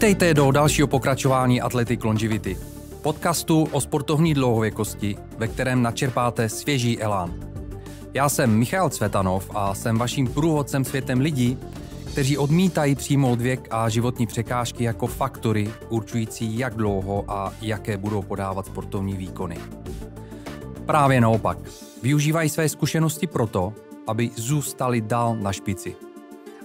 Vítejte do dalšího pokračování Athletic Longevity, podcastu o sportovní dlouhověkosti, ve kterém načerpáte svěží elán. Já jsem Michal Cvetanov a jsem vaším průvodcem světem lidí, kteří odmítají přijmout věk a životní překážky jako faktory určující, jak dlouho a jaké budou podávat sportovní výkony. Právě naopak, využívají své zkušenosti proto, aby zůstali dál na špici.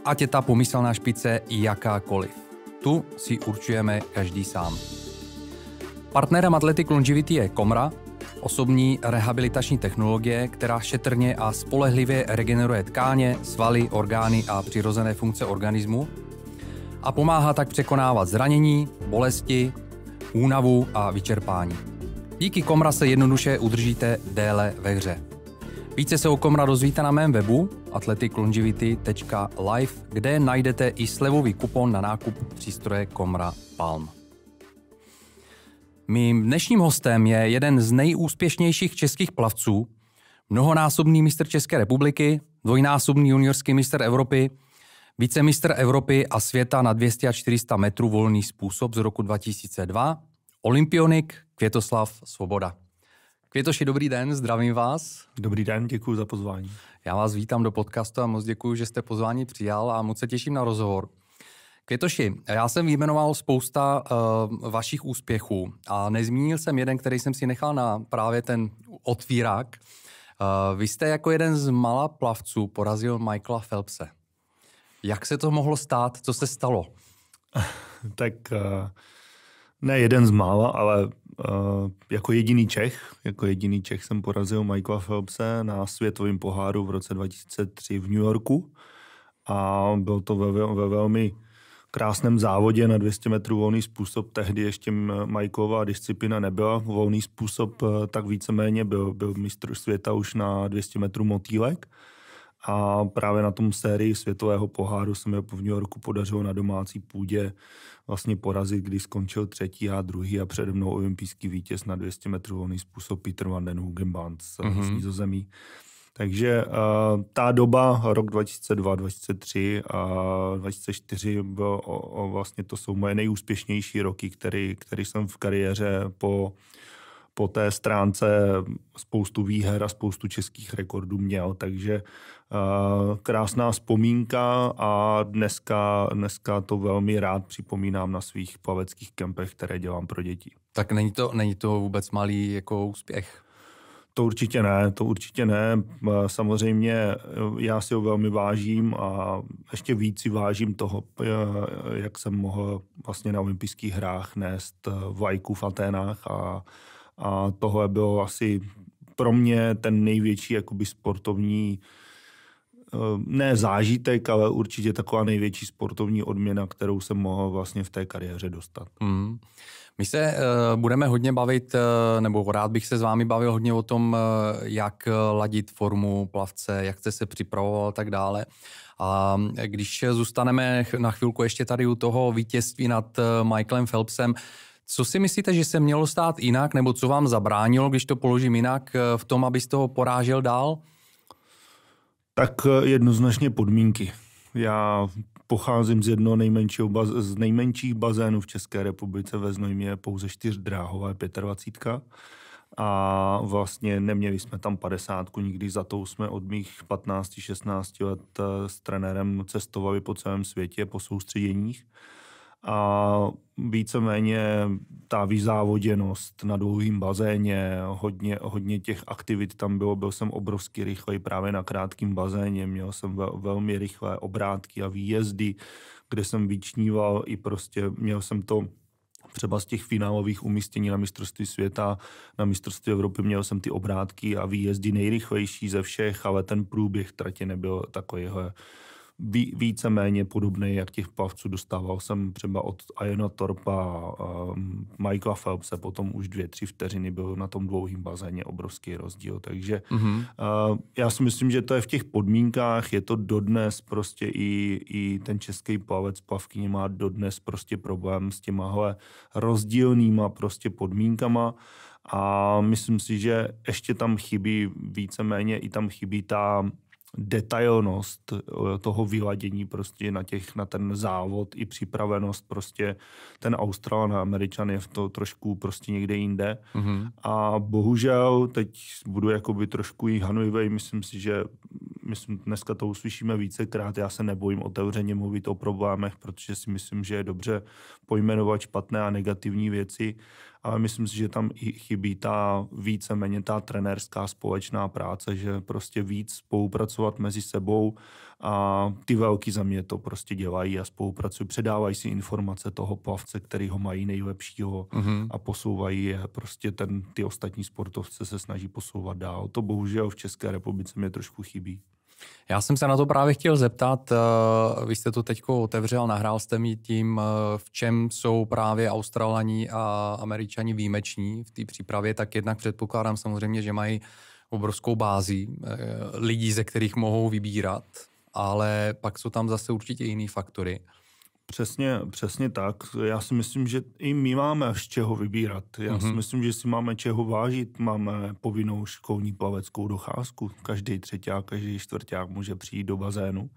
Ať je ta pomyslná špice jakákoliv sportu si určujeme každý sám. Partnerem Atletic Longevity je Komra, osobní rehabilitační technologie, která šetrně a spolehlivě regeneruje tkáně, svaly, orgány a přirozené funkce organismu a pomáhá tak překonávat zranění, bolesti, únavu a vyčerpání. Díky Komra se jednoduše udržíte déle ve hře. Více se o Komra dozvíte na mém webu athleticlongivity.live, kde najdete i slevový kupon na nákup přístroje Komra Palm. Mým dnešním hostem je jeden z nejúspěšnějších českých plavců, mnohonásobný mistr České republiky, dvojnásobný juniorský mistr Evropy, vicemistr Evropy a světa na 200 a 400 metrů volný způsob z roku 2002, olympionik Květoslav Svoboda. Květoši, dobrý den, zdravím vás. Dobrý den, děkuji za pozvání. Já vás vítám do podcastu a moc děkuji, že jste pozvání přijal a moc se těším na rozhovor. Květoši, já jsem vyjmenoval spousta uh, vašich úspěchů a nezmínil jsem jeden, který jsem si nechal na právě ten otvírák. Uh, eh, vy jste jako jeden z mala plavců porazil Michaela Phelpse. Jak se to mohlo stát? Co se stalo? tak uh, ne jeden z mála, ale Uh, jako jediný Čech, jako jediný Čech jsem porazil Michaela Phelpse na světovém poháru v roce 2003 v New Yorku a byl to ve, ve velmi krásném závodě na 200 metrů volný způsob. Tehdy ještě Majková disciplina nebyla. Volný způsob eh, tak víceméně byl, byl mistr světa už na 200 metrů motýlek. A právě na tom sérii světového poháru se mi v New Yorku podařilo na domácí půdě vlastně porazit, když skončil třetí a druhý a přede mnou olympijský vítěz na 200 metrů volný způsob Peter van den Hugenband z, mm-hmm. Takže uh, ta doba, rok 2002, 2003 a 2004, bylo o, o, vlastně to jsou moje nejúspěšnější roky, který, který jsem v kariéře po po té stránce spoustu výher a spoustu českých rekordů měl, takže eh, krásná vzpomínka a dneska, dneska to velmi rád připomínám na svých plaveckých kempech, které dělám pro děti. Tak není to, není to vůbec malý jako úspěch? To určitě ne, to určitě ne. Eh, samozřejmě eh, já si ho velmi vážím a ještě víc si vážím toho, jak jsem mohl vlastně na olympijských hrách nést vlajku v Aténách a a tohle bylo asi pro mě ten největší jakoby sportovní eh, ne zážitek, ale určitě taková největší sportovní odměna, kterou jsem mohl vlastně v té kariéře dostat. Mm. My se uh, budeme hodně bavit, uh, nebo rád bych se s vámi bavil hodně o tom, uh, jak ladit formu plavce, jak jste se připravoval a tak dále. A když zůstaneme na chvilku ještě tady u toho vítězství nad Michaelem Phelpsem, uh, co si myslíte, že se mělo stát jinak, nebo co vám zabránilo, když to položím jinak, eh, v tom, abyste toho porážel dál? Tak eh, jednoznačně podmínky. Já pocházím z jednoho nejmenšího baz, z nejmenších bazénů v České republice. Ve Znojmě je pouze čtyřdráhové 25 a vlastně neměli jsme tam 50 nikdy, za to jsme od mých 15-16 let eh, s trenérem cestovali po celém světě po soustředěních a víceméně ta vyzávoděnost na dlouhém bazéně, hodně, hodně těch aktivit tam bylo, byl jsem obrovsky rychlej právě na krátkém bazéně, měl jsem ve, velmi rychlé obrátky a výjezdy, kde jsem vyčníval i prostě měl jsem to třeba z těch finálových umístění na mistrovství světa, na mistrovství Evropy měl jsem ty obrátky a výjezdy nejrychlejší ze všech, ale ten průběh tratě nebyl takovýhle ví, víceméně podobný, jak těch plavců dostával jsem třeba od Iona Torpa, um, Michaela Phelpse, potom už dvě, tři vteřiny byl na tom dlouhém bazéně obrovský rozdíl, takže mm-hmm. uh, já si myslím, že to je v těch podmínkách, je to dodnes prostě i, i ten český plavec, plavkyně má dodnes prostě problém s těmahle rozdílnýma prostě podmínkama a myslím si, že ještě tam chybí víceméně i tam chybí ta detailnost eh, toho vyladění prostě na, těch, na ten závod i připravenost prostě ten Austral na Američan je v to trošku prostě někde jinde mm-hmm. a bohužel teď budu jakoby trošku i hanujvej, myslím si, že myslím, dneska to uslyšíme vícekrát, já se nebojím otevřeně mluvit o problémech, protože si myslím, že je dobře pojmenovat špatné a negativní věci ale myslím si, že tam i chybí ta víceméně ta trenérská společná práce, že prostě víc spolupracovat mezi sebou a ty velký za mě to prostě dělají a spolupracují, předávají si informace toho plavce, který ho mají nejlepšího mm-hmm. a posouvají je. Prostě ten, ty ostatní sportovce se snaží posouvat dál. To bohužel v České republice mě trošku chybí. Já jsem se na to právě chtěl zeptat. Eh, vy jste to teď otevřel, nahrál jste mi tím, eh, v čem jsou právě Australani a Američani výjimeční v té přípravě, tak jednak předpokládám samozřejmě, že mají obrovskou bází eh, lidí, ze kterých mohou vybírat, ale pak jsou tam zase určitě jiný faktory. Přesně, přesně tak. Já si myslím, že i my máme z čeho vybírat. Já mm-hmm. si mhm. myslím, že si máme čeho vážit. Máme povinnou školní plaveckou docházku. Každý a každý čtvrták může přijít do bazénu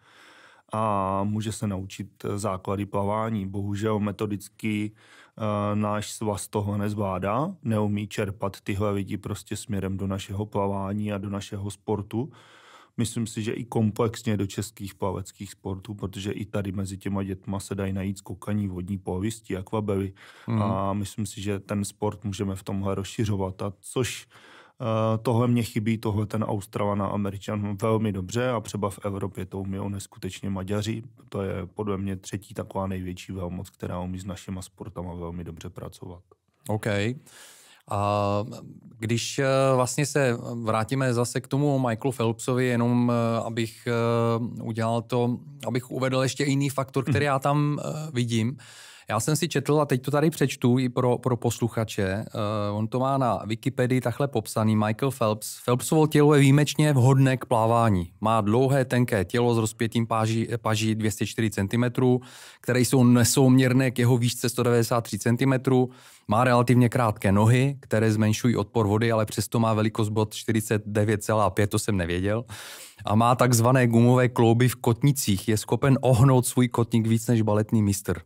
a může se naučit základy plavání. Bohužel metodicky uh, náš svaz toho nezvládá, neumí čerpat tyhle lidi prostě směrem do našeho plavání a do našeho sportu myslím si, že i komplexně do českých plaveckých sportů, protože i tady mezi těma dětma se dají najít skokaní, vodní plavisti, akvabely mm. a myslím si, že ten sport můžeme v tomhle rozšiřovat a což Uh, tohle mě chybí, tohle ten Australan a Američan velmi dobře a třeba v Evropě to umí neskutečně Maďaři. To je podle mě třetí taková největší velmoc, která umí s našima sportama velmi dobře pracovat. OK. A když eh, vlastně se vrátíme zase k tomu Michaelu Phelpsovi, jenom eh, abych eh, udělal to, abych uvedl ještě jiný faktor, který mhm. já tam vidím, já jsem si četl, a teď to tady přečtu i pro, pro posluchače, uh, on to má na Wikipedii takhle popsaný, Michael Phelps. Phelpsovo tělo je výjimečně vhodné k plávání. Má dlouhé, tenké tělo s rozpětím páží, paží 204 cm, které jsou nesouměrné k jeho výšce 193 cm. Má relativně krátké nohy, které zmenšují odpor vody, ale přesto má velikost bod 49,5, to jsem nevěděl. A má takzvané gumové klouby v kotnicích. Je schopen ohnout svůj kotník víc než baletní mistr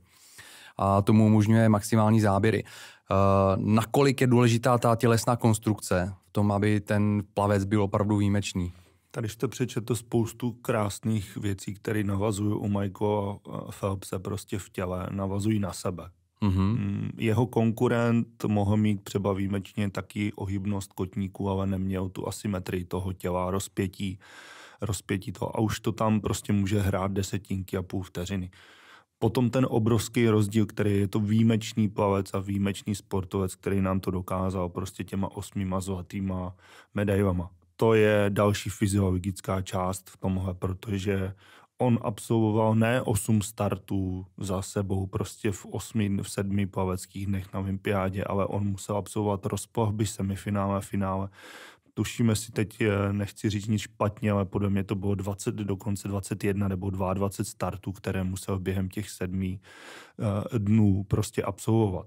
a tomu umožňuje maximální záběry. Eh, nakolik je důležitá ta tělesná konstrukce v tom, aby ten plavec byl opravdu výjimečný? Tady jste přečetl spoustu krásných věcí, které navazují u Michaela eh, Phelpse prostě v těle, navazují na sebe. Mm-hmm. Jeho konkurent mohl mít třeba výjimečně taky ohybnost kotníku, ale neměl tu asymetrii toho těla, rozpětí, rozpětí to. A už to tam prostě může hrát desetinky a půl vteřiny potom ten obrovský rozdíl, který je to výjimečný plavec a výjimečný sportovec, který nám to dokázal prostě těma osmýma zlatýma medailama. To je další fyziologická část v tomhle, protože on absolvoval ne osm startů za sebou, prostě v osmi, v sedmi plaveckých dnech na olympiádě, ale on musel absolvovat rozplavby, semifinále, finále tušíme si teď, eh, nechci říct nic špatně, ale podle mě to bylo 20, dokonce 21 nebo 22 startů, které musel během těch sedmi eh, dnů prostě absolvovat.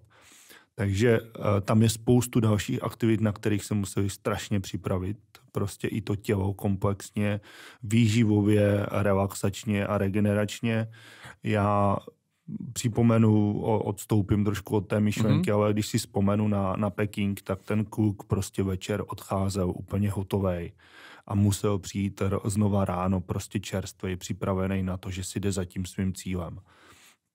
Takže eh, tam je spoustu dalších aktivit, na kterých se museli strašně připravit. Prostě i to tělo komplexně, výživově, relaxačně a regeneračně. Já připomenu, odstoupím trošku od té myšlenky, mm-hmm. ale když si vzpomenu na, na Peking, tak ten kluk prostě večer odcházel úplně hotový a musel přijít znova ráno prostě čerstvý, připravený na to, že si jde za tím svým cílem.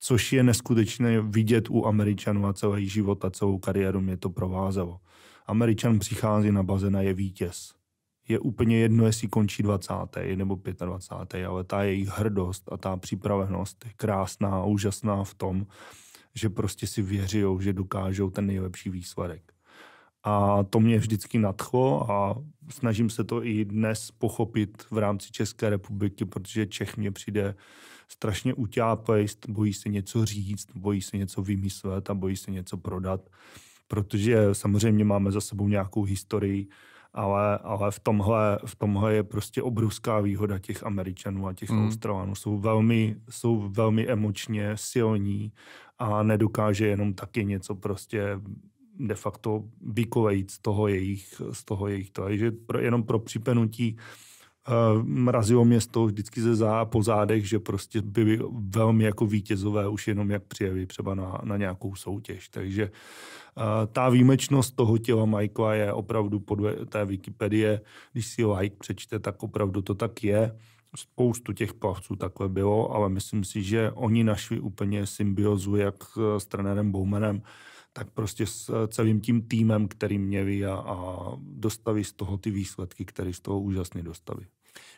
Což je neskutečné vidět u Američanů a celý život a celou kariéru mě to provázelo. Američan přichází na bazén a je vítěz je úplně jedno, jestli končí 20. nebo 25. ale ta jejich hrdost a ta připravenost je krásná a úžasná v tom, že prostě si věří, že dokážou ten nejlepší výsledek. A to mě vždycky nadchlo a snažím se to i dnes pochopit v rámci České republiky, protože Čech mě přijde strašně utápej, bojí se něco říct, bojí se něco vymyslet a bojí se něco prodat, protože samozřejmě máme za sebou nějakou historii, ale, ale v, tomhle, v tomhle je prostě obrovská výhoda těch Američanů a těch mm. Australanů. Jsou velmi, jsou velmi emočně silní a nedokáže jenom taky něco prostě de facto vykolejit z toho jejich, z toho jejich to. Takže pro, jenom pro připenutí uh, Eh, mrazilo mě vždycky ze zá po zádech, že prostě byli velmi jako vítězové už jenom jak přijeli třeba na, na nějakou soutěž. Takže uh, ta výjimečnost toho těla Michaela je opravdu podle té Wikipedie, když si like přečte, tak opravdu to tak je. Spoustu těch plavců takhle bylo, ale myslím si, že oni našli úplně symbiozu jak eh, s trenérem Bowmanem, tak prostě s eh, celým tím týmem, který mě ví a, a dostaví z toho ty výsledky, které z toho úžasně dostaví.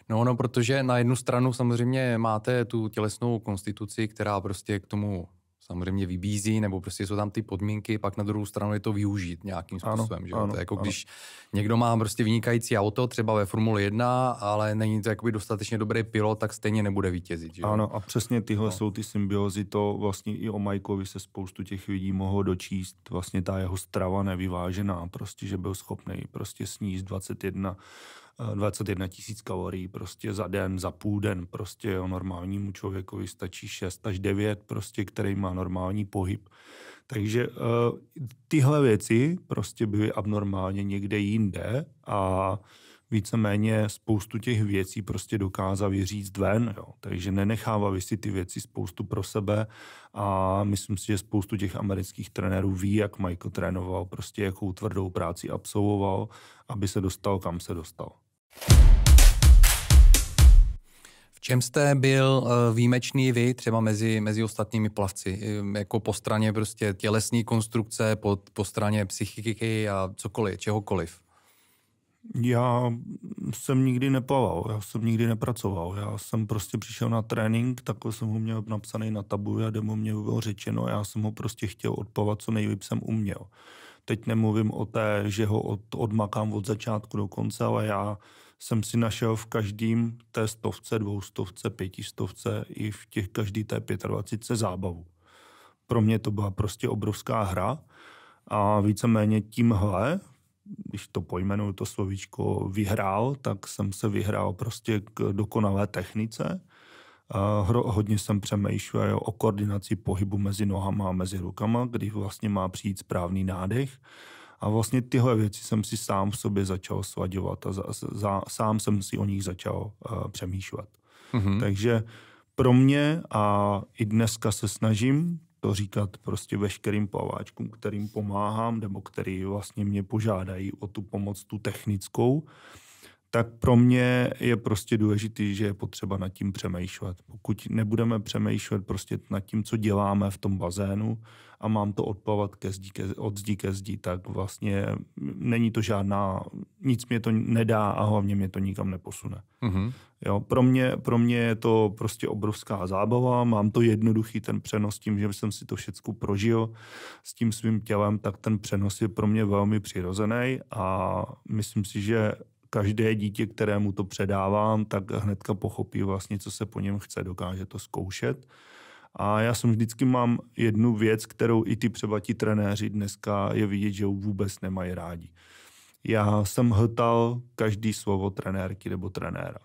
No, no, protože na jednu stranu samozřejmě máte tu tělesnou konstituci, která prostě k tomu samozřejmě vybízí, nebo prostě jsou tam ty podmínky, pak na druhou stranu je to využít nějakým způsobem. Ano, že? Ano, to je jako ano. když někdo má prostě vynikající auto, třeba ve Formule 1, ale není to jakoby dostatečně dobrý pilot, tak stejně nebude vítězit. Že? Ano, a přesně tyhle no. jsou ty symbiozy, to vlastně i o Majkovi se spoustu těch lidí mohlo dočíst, vlastně ta jeho strava nevyvážená, prostě, že byl schopný prostě sníst 21 21 tisíc kalorií prostě za den, za půl den. Prostě jo, normálnímu člověkovi stačí 6 až 9, prostě, který má normální pohyb. Takže eh, tyhle věci prostě byly abnormálně někde jinde a víceméně spoustu těch věcí prostě dokázá vyříct ven, jo. takže nenechává si ty věci spoustu pro sebe a myslím si, že spoustu těch amerických trenérů ví, jak Michael trénoval, prostě jakou tvrdou práci absolvoval, aby se dostal, kam se dostal. V čem jste byl eh, výjimečný vy třeba mezi, mezi ostatními plavci? Jako po straně prostě tělesní konstrukce, po, po straně psychiky a cokoliv, čehokoliv? Já jsem nikdy neplaval, já jsem nikdy nepracoval. Já jsem prostě přišel na trénink, takhle jsem ho měl napsaný na tabu a demo mě bylo řečeno, já jsem ho prostě chtěl odplavat, co nejlíp jsem uměl. Teď nemluvím o té, že ho od, odmakám od začátku do konce, ale já jsem si našel v každém té stovce, dvoustovce, pětistovce i v těch každý té 25 zábavu. Pro mě to byla prostě obrovská hra a víceméně tímhle když to pojmenuju to slovíčko, vyhrál, tak jsem se vyhrál prostě k dokonalé technice. Hro, hodně jsem přemýšlel o koordinaci pohybu mezi nohama a mezi rukama, kdy vlastně má přijít správný nádech. A vlastně tyhle věci jsem si sám v sobě začal svaděvat a za, za, sám jsem si o nich začal uh, přemýšlet. Mm-hmm. Takže pro mě a i dneska se snažím to říkat prostě veškerým plaváčkům, kterým pomáhám, nebo který vlastně mě požádají o tu pomoc, tu technickou, tak pro mě je prostě důležitý, že je potřeba nad tím přemýšlet. Pokud nebudeme přemýšlet prostě nad tím, co děláme v tom bazénu a mám to odplavat ke zdí, ke, od zdí ke zdí, tak vlastně není to žádná, nic mě to nedá a hlavně mě to nikam neposune. Mm-hmm. Jo, pro, mě, pro mě je to prostě obrovská zábava, mám to jednoduchý ten přenos tím, že jsem si to všechno prožil s tím svým tělem, tak ten přenos je pro mě velmi přirozený a myslím si, že každé dítě, kterému to předávám, tak hnedka pochopí vlastně, co se po něm chce, dokáže to zkoušet. A já jsem vždycky mám jednu věc, kterou i ty třeba ti trenéři dneska je vidět, že vůbec nemají rádi. Já jsem hltal každý slovo trenérky nebo trenéra.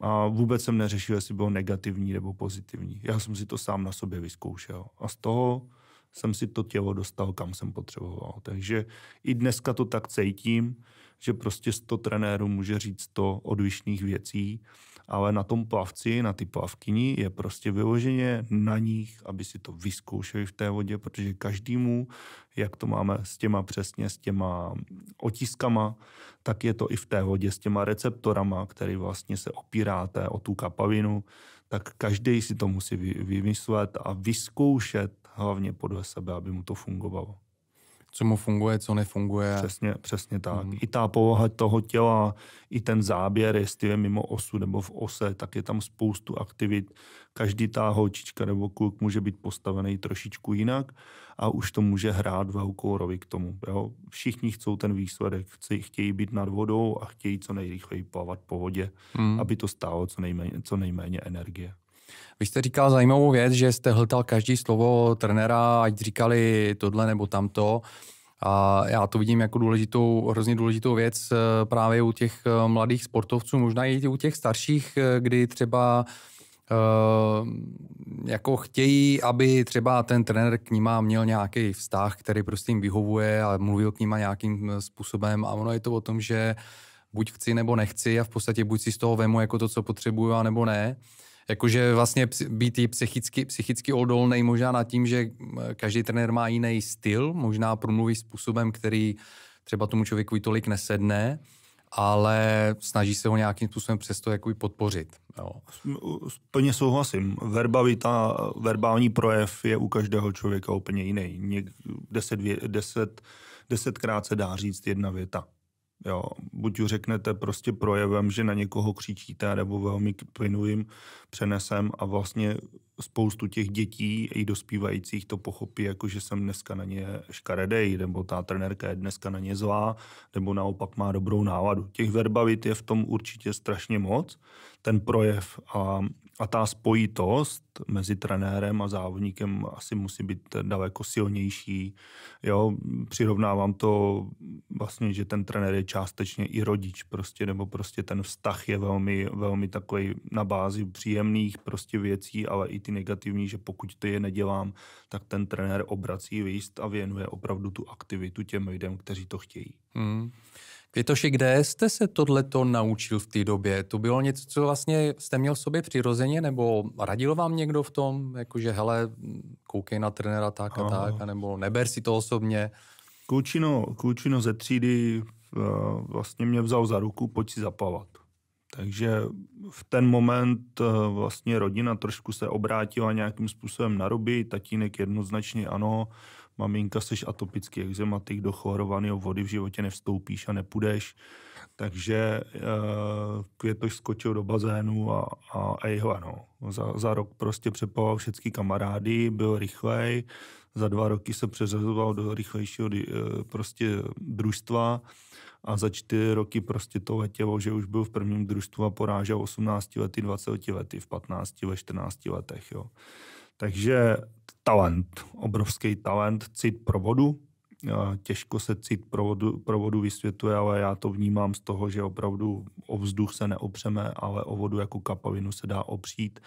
A vůbec jsem neřešil, jestli bylo negativní nebo pozitivní. Já jsem si to sám na sobě vyzkoušel. A z toho jsem si to tělo dostal, kam jsem potřeboval. Takže i dneska to tak cítím že prostě sto trenérů může říct to odlišných věcí, ale na tom plavci, na ty plavkyni je prostě vyloženě na nich, aby si to vyzkoušeli v té vodě, protože každému, jak to máme s těma přesně, s těma otiskama, tak je to i v té vodě s těma receptorama, který vlastně se opíráte o tu kapavinu, tak každý si to musí vymyslet a vyzkoušet hlavně podle sebe, aby mu to fungovalo co mu funguje, co nefunguje. Přesně, přesně tak. Mm. I ta povaha toho těla, i ten záběr, jestli je mimo osu nebo v ose, tak je tam spoustu aktivit. Každý ta holčička nebo kluk může být postavený trošičku jinak a už to může hrát velkou roli k tomu. Jo? Všichni chcou ten výsledek, chtějí být nad vodou a chtějí co nejrychleji plavat po vodě, mm. aby to stálo co nejméně, co nejméně energie. Vy jste říkal zajímavou věc, že jste hltal každý slovo trenéra, ať říkali tohle nebo tamto. A já to vidím jako důležitou, hrozně důležitou věc eh, právě u těch eh, mladých sportovců, možná i u těch starších, eh, kdy třeba jako chtějí, aby třeba ten trenér k nima měl nějaký vztah, který prostě jim vyhovuje a mluvil k nima nějakým způsobem a ono je to o tom, že buď chci nebo nechci a v podstatě buď si z toho vemu jako to, co potřebuju, a nebo ne. Uh, Jakože vlastně být i psychicky, psychicky odolný možná nad tím, že každý trenér má jiný styl, možná promluví způsobem, který třeba tomu člověku tolik nesedne, ale snaží se ho nějakým způsobem přesto jakoby podpořit. Jo. Plně souhlasím. Verbavita, verbální projev je u každého člověka úplně jiný. Něk, deset, deset, desetkrát se dá říct jedna věta. Jo, buď řeknete prostě projevem, že na někoho křičíte, nebo velmi plynulým přenesem a vlastně spoustu těch dětí i dospívajících to pochopí, jako že jsem dneska na ně škaredej, nebo ta trenérka je dneska na ně zlá, nebo naopak má dobrou náladu. Těch verbavit je v tom určitě strašně moc. Ten projev a a ta spojitost mezi trenérem a závodníkem asi musí být daleko silnější. Jo, přirovnávám to vlastně, že ten trenér je částečně i rodič prostě, nebo prostě ten vztah je velmi, velmi takový na bázi příjemných prostě věcí, ale i ty negativní, že pokud to je nedělám, tak ten trenér obrací výst a věnuje opravdu tu aktivitu těm lidem, kteří to chtějí. Hmm. Vitoši, kde jste se tohleto naučil v té době? To bylo něco, co vlastně jste měl v sobě přirozeně, nebo radil vám někdo v tom, jakože hele, koukej na trenéra tak a, a tak, nebo neber si to osobně? Klučino, klučino ze třídy eh, vlastně mě vzal za ruku, pojď si zapavat. Takže v ten moment eh, vlastně rodina trošku se obrátila nějakým způsobem na ruby, tatínek jednoznačně ano, maminka, jsi atopický exematik, do chlorovaného vody v životě nevstoupíš a nepůjdeš. Takže uh, eh, Květoš skočil do bazénu a, a, a jeho ano. Za, za rok prostě přepoval všechny kamarády, byl rychlej, za dva roky se přeřazoval do rychlejšího eh, prostě družstva a za čtyři roky prostě to letělo, že už byl v prvním družstvu a porážel 18 lety, 20 lety, v 15, ve 14 letech. Jo. Takže talent, obrovský talent, cit provodu. Těžko se cit provodu, provodu vysvětluje, ale já to vnímám z toho, že opravdu o vzduch se neopřeme, ale o vodu jako kapavinu se dá opřít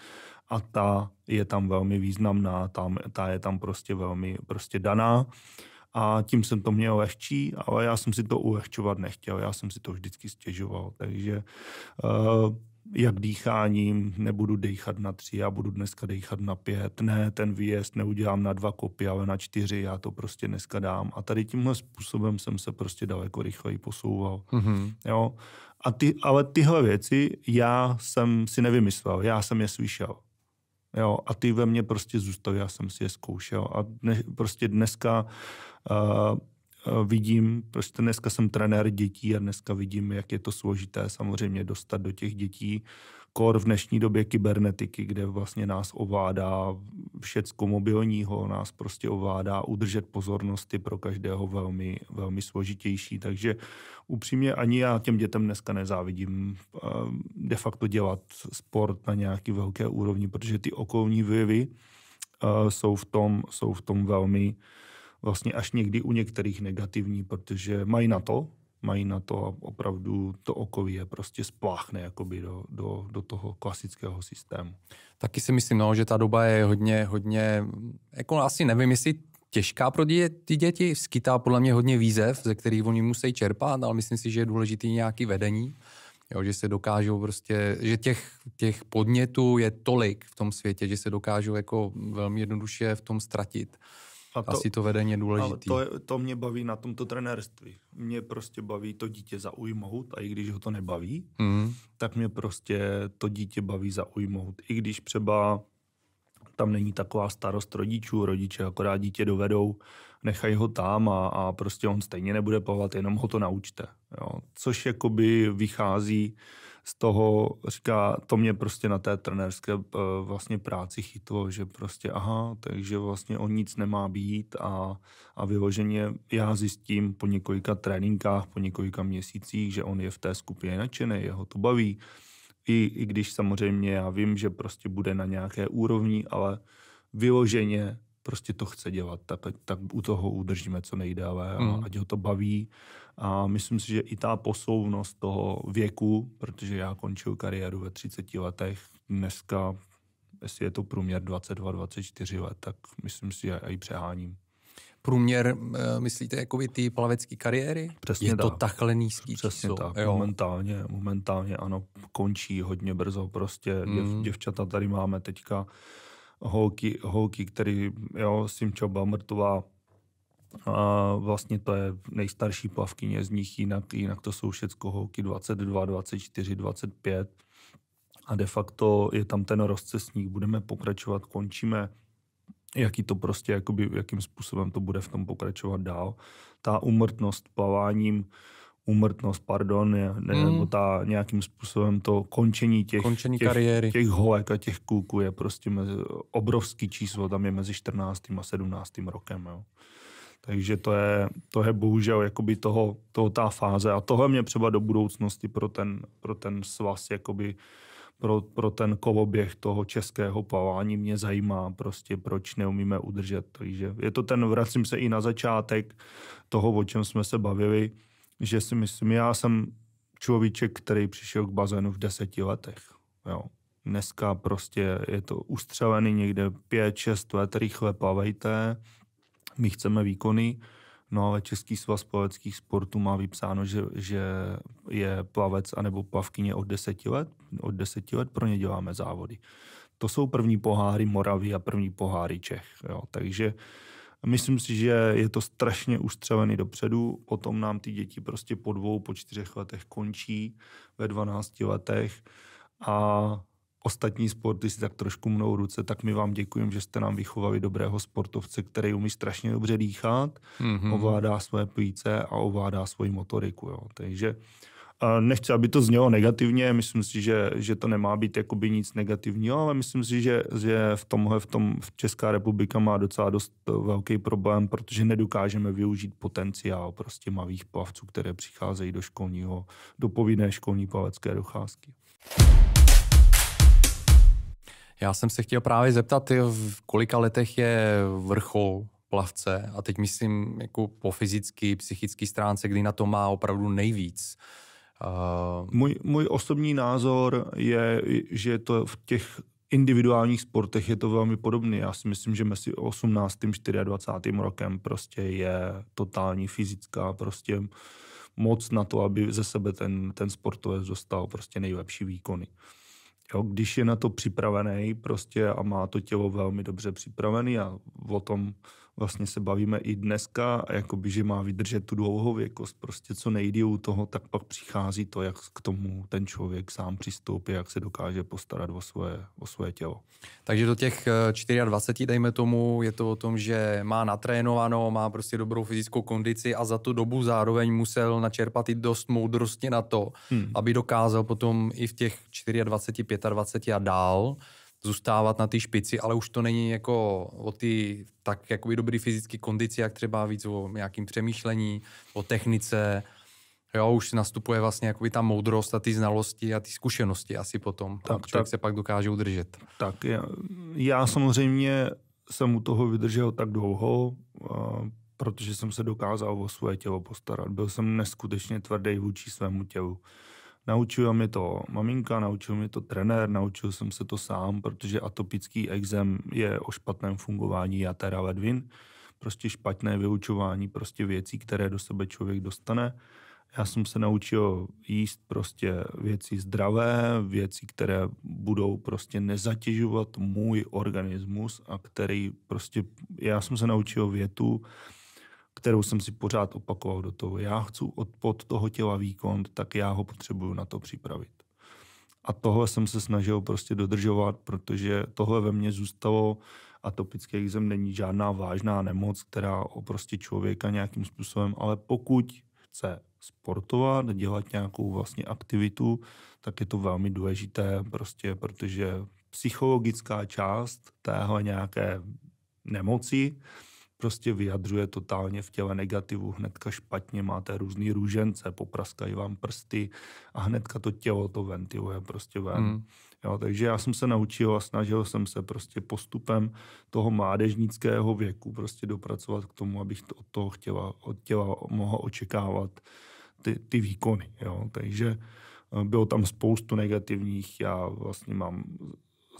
a ta je tam velmi významná, tam, ta je tam prostě velmi prostě daná a tím jsem to měl lehčí, ale já jsem si to ulehčovat nechtěl, já jsem si to vždycky stěžoval, takže uh, jak dýcháním, nebudu dechat na tři, já budu dneska dechat na pět, ne, ten výjezd neudělám na dva kopy, ale na čtyři, já to prostě dneska dám. A tady tímhle způsobem jsem se prostě daleko rychleji posouval. Mm-hmm. Jo? A ty, ale tyhle věci já jsem si nevymyslel, já jsem je slyšel. Jo, a ty ve mně prostě zůstaly, já jsem si je zkoušel. A dne, prostě dneska uh, Eh, vidím, prostě dneska jsem trenér dětí a dneska vidím, jak je to složité samozřejmě dostat do těch dětí kor v dnešní době kybernetiky, kde vlastně nás ovládá všecko mobilního, nás prostě ovládá udržet pozornosti pro každého velmi, velmi složitější, takže upřímně ani já těm dětem dneska nezávidím eh, de facto dělat sport na nějaký velké úrovni, protože ty okolní vlivy eh, jsou v tom, jsou v tom velmi, vlastně až někdy u některých negativní, protože mají na to, mají na to a opravdu to okoví je prostě spláchne jakoby do, do, do toho klasického systému. Taky si myslím, no, že ta doba je hodně, hodně, jako asi nevím, jestli těžká pro dě, ty děti, skytá podle mě hodně výzev, ze kterých oni musí čerpat, ale myslím si, že je důležitý nějaký vedení, jo, že se dokážou prostě, že těch, těch podnětů je tolik v tom světě, že se dokážou jako velmi jednoduše v tom ztratit a to, asi to vedení je důležité. To, to mě baví na tomto trenérství. Mě prostě baví to dítě zaujmout a i když ho to nebaví, mm. tak mě prostě to dítě baví zaujmout. I když třeba tam není taková starost rodičů, rodiče akorát dítě dovedou, nechají ho tam a, a prostě on stejně nebude plavat, jenom ho to naučte. Jo. Což jakoby vychází uh, z toho říká, to mě prostě na té trenérské eh, vlastně práci chytlo, že prostě aha, takže vlastně o nic nemá být a, a vyloženě já zjistím po několika tréninkách, po několika měsících, že on je v té skupině nadšený, jeho to baví, i, i když samozřejmě já vím, že prostě bude na nějaké úrovni, ale vyloženě prostě to chce dělat, tak, tak u toho udržíme co nejdále, mm. a mhm. ať ho to baví. A myslím si, že i ta posouvnost toho věku, protože já končil kariéru ve 30 letech, dneska, jestli je to průměr 22-24 let, tak myslím si, že i přeháním. Průměr, eh, myslíte, jakoby ty plavecké kariéry? Přesně je tak. to takhle nízký Přesně číslo. tak, momentálně, momentálně ano, končí hodně brzo prostě. Mm. Děv, děvčata tady máme teďka holky, holky který, jo, Simčoba mrtvá, a vlastně to je nejstarší plavkyně z nich, jinak, jinak to jsou všecko holky 22, 24, 25. A de facto je tam ten rozcesník, budeme pokračovat, končíme, jaký to prostě, jakoby, jakým způsobem to bude v tom pokračovat dál. Ta umrtnost plaváním, umrtnost, pardon, je, ne, mm. nebo ta nějakým způsobem to končení těch, končení těch, kariéry. těch holek a těch kůků je prostě mezi, obrovský číslo, tam je mezi 14. a 17. rokem. Jo. Takže to je, to je bohužel jakoby toho, toho ta fáze a tohle mě třeba do budoucnosti pro ten, pro ten svaz jakoby pro, pro ten koloběh toho českého plavání mě zajímá prostě, proč neumíme udržet. Takže je to ten, vracím se i na začátek toho, o čem jsme se bavili, že si myslím, já jsem človíček, který přišel k bazénu v deseti letech. Jo. Dneska prostě je to ustřelený někde 5-6 let, rychle plavejte, my chceme výkony, no ale Český svaz plaveckých sportů má vypsáno, že, že je plavec anebo plavkyně od deseti let, od deseti let pro ně děláme závody. To jsou první poháry Moravy a první poháry Čech. Jo. Takže Myslím si, že je to strašně ustřelený dopředu, potom nám ty děti prostě po dvou, po čtyřech letech končí, ve 12 letech a ostatní sporty si tak trošku mnou ruce, tak my vám děkujeme, že jste nám vychovali dobrého sportovce, který umí strašně dobře dýchat, mm-hmm. ovládá své plíce a ovládá svoji motoriku. Jo. Takže uh, nechci, aby to znělo negativně, myslím si, že, že to nemá být jakoby nic negativního, ale myslím si, že, že v tomhle, v tom v Česká republika má docela dost velký problém, protože nedokážeme využít potenciál prostě malých plavců, které přicházejí do školního, do povinné školní plavecké docházky. Já jsem se chtěl právě zeptat, v kolika letech je vrchol plavce a teď myslím jako po fyzické, psychické stránce, kdy na to má opravdu nejvíc. Uh... Můj, můj osobní názor je, že to v těch individuálních sportech je to velmi podobné. Já si myslím, že mezi 18. a 24. rokem prostě je totální fyzická prostě moc na to, aby ze sebe ten, ten sportovec dostal prostě nejlepší výkony. Jo, když je na to připravený prostě a má to tělo velmi dobře připravený a o tom vlastně se bavíme i dneska, jakoby, že má vydržet tu dlouhověkost, prostě co nejde u toho, tak pak přichází to, jak k tomu ten člověk sám přistoupí, jak se dokáže postarat o svoje, o svoje tělo. Takže do těch 24, eh, dejme tomu, je to o tom, že má natrénováno, má prostě dobrou fyzickou kondici a za tu dobu zároveň musel načerpat i dost moudrosti na to, hmm. aby dokázal potom i v těch 24, 25 a dál zůstávat na té špici, ale už to není jako o ty tak jakoby dobrý fyzické kondici, jak třeba víc o nějakým přemýšlení, o technice, Jo, už nastupuje vlastně jakoby ta moudrost a ty znalosti a ty zkušenosti asi potom. Tak, a člověk tak, se pak dokáže udržet. Tak já, já samozřejmě jsem u toho vydržel tak dlouho, a, protože jsem se dokázal o své tělo postarat. Byl jsem neskutečně tvrdý vůči svému tělu. Naučila mě to maminka, naučil mě to trenér, naučil jsem se to sám, protože atopický exem je o špatném fungování jatera ledvin, prostě špatné vyučování prostě věcí, které do sebe člověk dostane. Já jsem se naučil jíst prostě věci zdravé, věci, které budou prostě nezatěžovat můj organismus a který prostě, já jsem se naučil větu, kterou jsem si pořád opakoval do toho. Já chci od toho těla výkon, tak já ho potřebuju na to připravit. A tohle jsem se snažil prostě dodržovat, protože tohle ve mně zůstalo atopický exem není žádná vážná nemoc, která o prostě člověka nějakým způsobem, ale pokud chce sportovat, dělat nějakou vlastně aktivitu, tak je to velmi důležité prostě, protože psychologická část téhle nějaké nemoci prostě vyjadřuje totálně v těle negativu. Hnedka špatně máte různý růžence, popraskají vám prsty a hnedka to tělo to ventiluje prostě ven. Mm. Jo, takže já jsem se naučil a snažil jsem se prostě postupem toho mládežnického věku prostě dopracovat k tomu, abych to od toho chtěla, od těla mohl očekávat ty, ty výkony. Jo. Takže eh, bylo tam spoustu negativních, já vlastně mám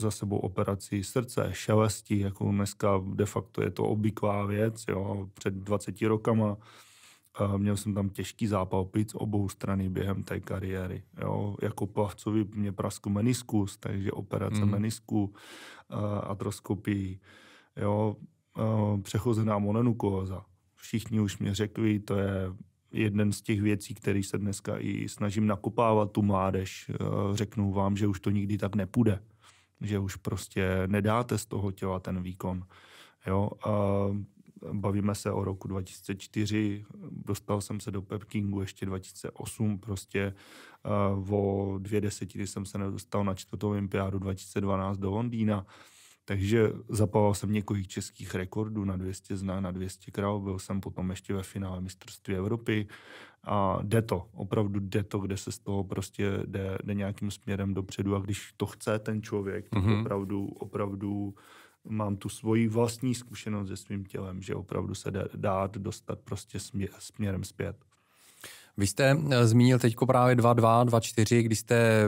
za sebou operaci srdce, šelesti, jako dneska de facto je to obvyklá věc, jo, před 20 rokama. Měl jsem tam těžký zápal plic obou strany během té kariéry. Jo. Jako plavcovi mě praskl meniskus, takže operace mm. menisku, atroskopii, jo, přechozená mononukóza. Všichni už mě řekli, to je jeden z těch věcí, který se dneska i snažím nakopávat tu mládež. Řeknu vám, že už to nikdy tak nepůjde že už prostě nedáte z toho těla ten výkon. Jo? A bavíme se o roku 2004, dostal jsem se do Pepkingu ještě 2008, prostě eh, o dvě desetiny jsem se nedostal na čtvrtou olympiádu 2012 do Londýna. Takže zapával jsem několik českých rekordů na 200 zna na 200 král, byl jsem potom ještě ve finále mistrovství Evropy a jde to, opravdu jde to, kde se z toho prostě jde, jde nějakým směrem dopředu a když to chce ten člověk, tak mm-hmm. opravdu, opravdu mám tu svoji vlastní zkušenost se svým tělem, že opravdu se dá dát dostat prostě směrem zpět. Vy jste eh, zmínil teď právě 2.2, 2.4, když jste eh,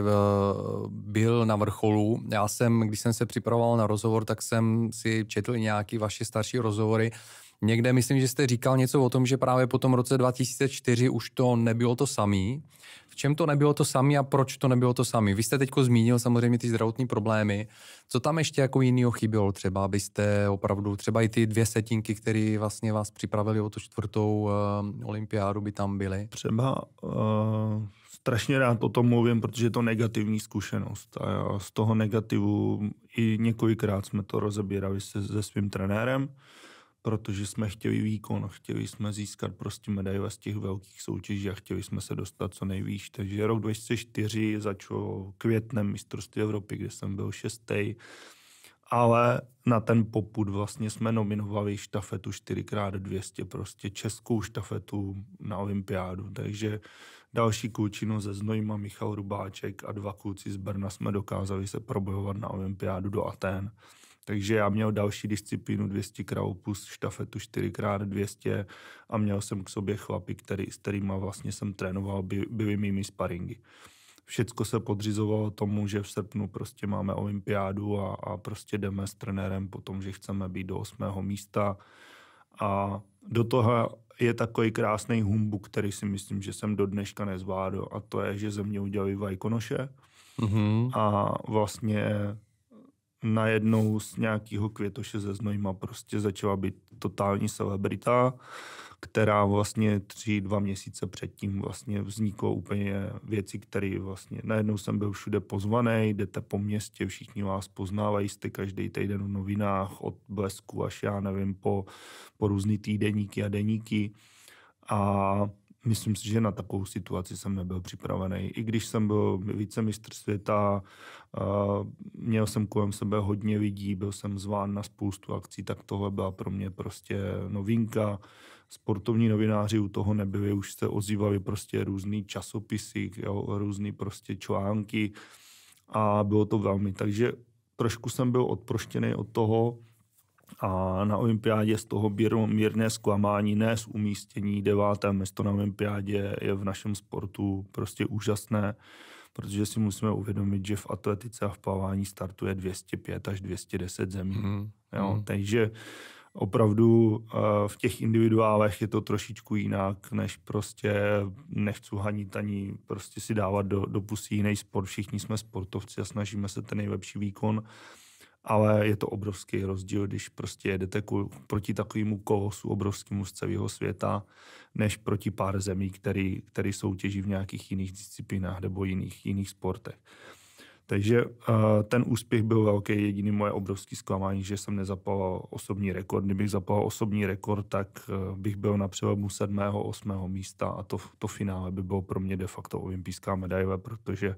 byl na vrcholu. Já jsem, když jsem se připravoval na rozhovor, tak jsem si četl nějaké vaše starší rozhovory. Někde myslím, že jste říkal něco o tom, že právě po tom roce 2004 už to nebylo to samý, čem to nebylo to sami a proč to nebylo to sami? Vy jste teď zmínil samozřejmě ty zdravotní problémy. Co tam ještě jako jiného chybělo třeba, abyste opravdu třeba i ty dvě setinky, které vlastně vás připravili o tu čtvrtou uh, olympiádu, by tam byly? Třeba uh, strašně rád o tom mluvím, protože je to negativní zkušenost a z toho negativu i několikrát jsme to rozebírali se, se svým trenérem. Uh, protože jsme chtěli výkon, chtěli jsme získat prostě medaile z těch velkých soutěží a chtěli jsme se dostat co nejvýš. Takže rok 2004 začalo květnem mistrovství Evropy, kde jsem byl šestý, ale na ten poput vlastně jsme nominovali štafetu 4x200, prostě českou štafetu na olympiádu, takže další klučinu ze Znojma Michal Rubáček a dva kluci z Brna jsme dokázali se probojovat na olympiádu do Aten. Takže já měl další disciplínu 200 krav plus štafetu 4x200 a měl jsem k sobě chlapy, který, s kterými vlastně jsem trénoval, by, byly mými sparingy. Všecko se podřizovalo tomu, že v srpnu prostě máme olympiádu a, a prostě jdeme s trenérem po tom, že chceme být do osmého místa. A do toho je takový krásný humbuk, který si myslím, že jsem do dneška nezvládl a to je, že ze mě udělali vajkonoše mm-hmm. a vlastně najednou z nějakého květoše ze Znojma prostě začala být totální celebrita, která vlastně tři, dva měsíce předtím vlastně vzniklo úplně věci, které vlastně najednou jsem byl všude pozvaný, jdete po městě, všichni vás poznávají, jste každý týden v novinách od Blesku až já nevím po, po různý týdeníky a deníky a Myslím si, že na takovou situaci jsem nebyl připravený. I když jsem byl vicemistr světa, měl jsem kolem sebe hodně lidí, byl jsem zván na spoustu akcí, tak tohle byla pro mě prostě novinka. Sportovní novináři u toho nebyli, už se ozývali prostě různý časopisy, jo, různý prostě články a bylo to velmi. Takže trošku jsem byl odproštěný od toho, a na olympiádě z toho bylo mírné zklamání, ne z umístění deváté místo na olympiádě je v našem sportu prostě úžasné, protože si musíme uvědomit, že v atletice a v plavání startuje 205 až 210 zemí. Hmm. Jo, mhm. Takže opravdu eh, v těch individuálech je to trošičku jinak, než prostě nechci hanit ani prostě si dávat do, do pusí jiný sport. Všichni jsme sportovci a snažíme se ten nejlepší výkon ale je to obrovský rozdíl, když prostě jedete ku, proti takovému kolosu obrovskému z celého světa, než proti pár zemí, který, který soutěží v nějakých jiných disciplinách nebo jiných, jiných sportech. Takže uh, ten úspěch byl velký, jediný moje obrovský zklamání, že jsem nezapal osobní rekord. Kdybych zapal osobní rekord, tak uh, bych byl na přelomu 7. 8. místa a to, to finále by bylo pro mě de facto olympijská medaile, protože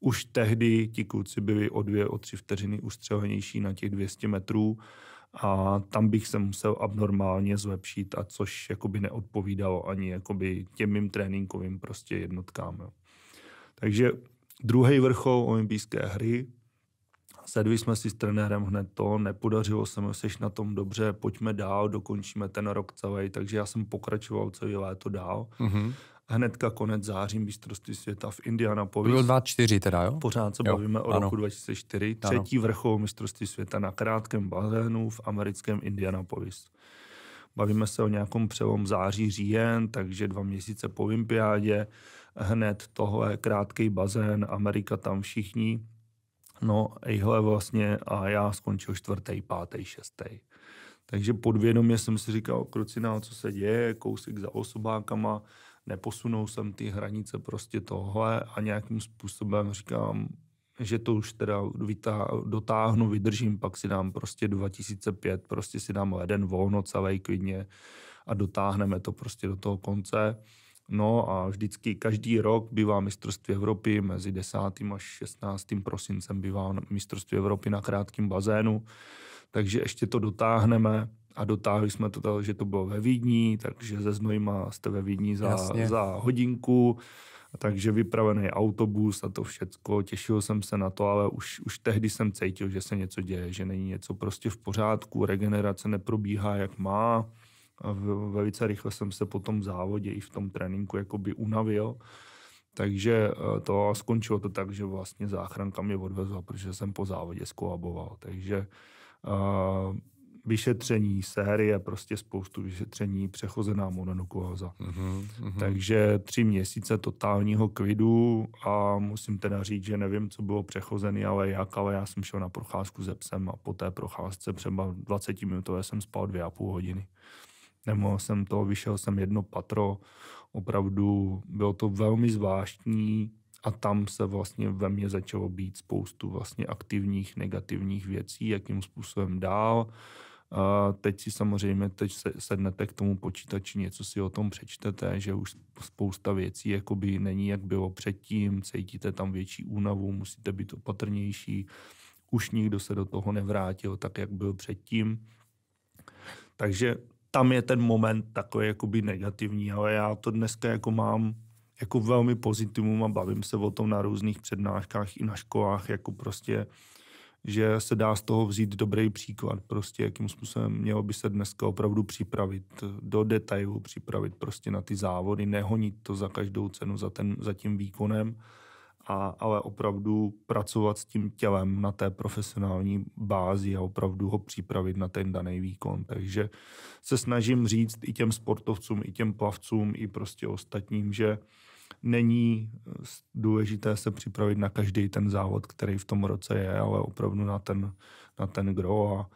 už tehdy ti kluci byli o dvě, o tři vteřiny ustřelenější na těch 200 metrů a tam bych se musel abnormálně zlepšit a což jakoby neodpovídalo ani jakoby těm mým tréninkovým prostě jednotkám. Jo. Takže druhý vrchol olympijské hry, sedli jsme si s trenérem hned to, nepodařilo se mi, seš na tom dobře, pojďme dál, dokončíme ten rok celý, takže já jsem pokračoval celý léto dál. Mm-hmm hnedka konec září mistrovství světa v Indianapolis. Bylo 24 teda, jo? Pořád se jo, bavíme o ano. roku 2004. Třetí ano. vrchol mistrovství světa na krátkém bazénu v americkém Indianapolis. Bavíme se o nějakom přelom září, říjen, takže dva měsíce po olympiádě. Hned tohle krátký bazén, Amerika tam všichni. No, ejhle vlastně a já skončil čtvrtý, pátý, šestý. Takže podvědomě jsem si říkal, kruci no, co se děje, kousek za osobákama, neposunou jsem ty hranice prostě tohle a nějakým způsobem říkám, že to už teda vytá, dotáhnu, vydržím, pak si dám prostě 2005, prostě si dám leden volno celý klidně a dotáhneme to prostě do toho konce. No a vždycky každý rok bývá mistrovství Evropy, mezi 10. až 16. prosincem bývá mistrovství Evropy na krátkém bazénu, takže ještě to dotáhneme a dotáhli jsme to, že to bylo ve Vídni, takže ze Znojma jste ve Vídni za, za hodinku, takže vypravený autobus a to všecko. Těšil jsem se na to, ale už, už tehdy jsem cítil, že se něco děje, že není něco prostě v pořádku, regenerace neprobíhá jak má. A velice rychle jsem se po tom závodě i v tom tréninku jakoby unavil. Takže eh, to skončilo to tak, že vlastně záchranka mě odvezla, protože jsem po závodě skolaboval. Takže uh, vyšetření, série, prostě spoustu vyšetření, přechozená mononukleóza. Mm-hmm, mhm, Takže tři měsíce totálního klidu a musím teda říct, že nevím, co bylo přechozený, ale jak, ale já jsem šel na procházku se psem a po té procházce třeba 20 minutové jsem spal dvě a půl hodiny. Nemohl jsem to, vyšel jsem jedno patro, opravdu bylo to velmi zvláštní, a tam se vlastně ve mně začalo být spoustu vlastně aktivních, negativních věcí, jakým způsobem dál, a teď si samozřejmě, teď sednete k tomu počítači, něco si o tom přečtete, že už spousta věcí jakoby není, jak bylo předtím, cítíte tam větší únavu, musíte být opatrnější, už nikdo se do toho nevrátil tak, jak byl předtím. Takže tam je ten moment takový jakoby negativní, ale já to dneska jako mám jako velmi pozitivum a bavím se o tom na různých přednáškách i na školách, jako prostě že se dá z toho vzít dobrý příklad, prostě jakým způsobem mělo by se dneska opravdu připravit eh, do detailu, připravit prostě na ty závody, nehonit to za každou cenu za, ten, za tím výkonem, a, ale opravdu pracovat s tím tělem na té profesionální bázi a opravdu ho připravit na ten daný výkon. Takže se snažím říct i těm sportovcům, i těm plavcům, i prostě ostatním, že není eh, důležité se připravit na každý ten závod, který v tom roce je, ale opravdu na ten, na ten gro a,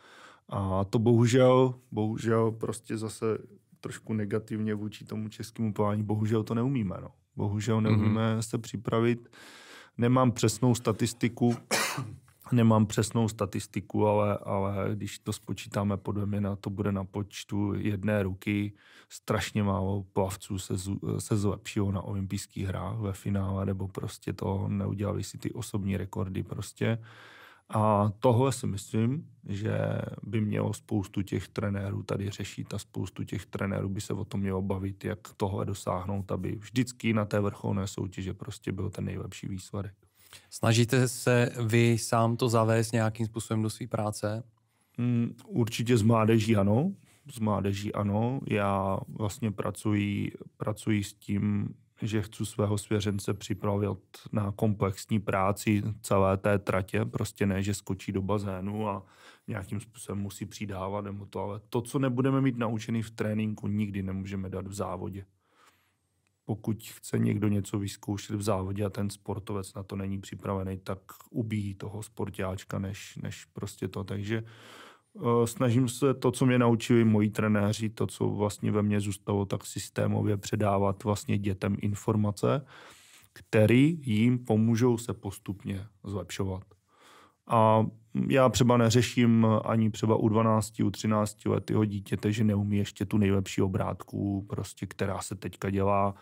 a to bohužel, bohužel prostě zase trošku negativně vůči tomu českému plání, bohužel to neumíme, no. Bohužel mhm. neumíme mm-hmm. se připravit. Nemám přesnou statistiku, Nemám přesnou statistiku, ale, ale když to spočítáme podle mě, na to bude na počtu jedné ruky. Strašně málo plavců se, se zlepšilo na olympijských hrách ve finále, nebo prostě to neudělali si ty osobní rekordy prostě. A tohle si myslím, že by mělo spoustu těch trenérů tady řešit a spoustu těch trenérů by se o tom mělo bavit, jak tohle dosáhnout, aby vždycky na té vrcholné soutěže prostě byl ten nejlepší výsledek. Snažíte se vy sám to zavést nějakým způsobem do své práce? Mm, určitě z mládeží ano. Z mládeží ano. Já vlastně pracuji, pracuji s tím, že chci svého svěřence připravit na komplexní práci celé té tratě, prostě ne, že skočí do bazénu a nějakým způsobem musí přidávat nebo to, ale to, co nebudeme mít naučený v tréninku, nikdy nemůžeme dát v závodě pokud chce někdo něco vyzkoušet v závodě a ten sportovec na to není připravený, tak ubíjí toho sportáčka, než, než prostě to. Takže eh, snažím se to, co mě naučili moji trenéři, to, co vlastně ve mně zůstalo, tak systémově předávat vlastně dětem informace, které jim pomůžou se postupně zlepšovat. A já třeba neřeším ani třeba u 12, u 13 letého dítěte, že neumí ještě tu nejlepší obrátku, prostě, která se teďka dělá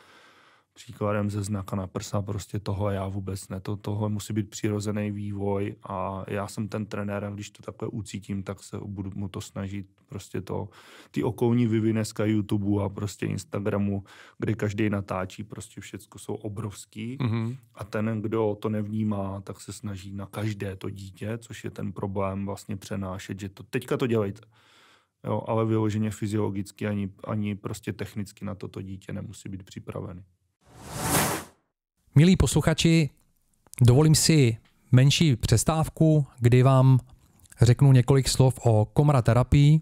příkladem ze znaka na prsa prostě tohle já vůbec ne, to, tohle musí být přirozený vývoj a já jsem ten trenér a když to takhle ucítím, tak se budu mu to snažit prostě to, ty okolní vyvineska YouTube a prostě Instagramu, kde každý natáčí, prostě všecko jsou obrovský mm-hmm. a ten, kdo to nevnímá, tak se snaží na každé to dítě, což je ten problém vlastně přenášet, že to teďka to dělejte. Jo, ale vyloženě fyziologicky ani, ani prostě technicky na toto dítě nemusí být připraveny. Milí posluchači, dovolím si menší přestávku, kdy vám řeknu několik slov o Komra Terapii,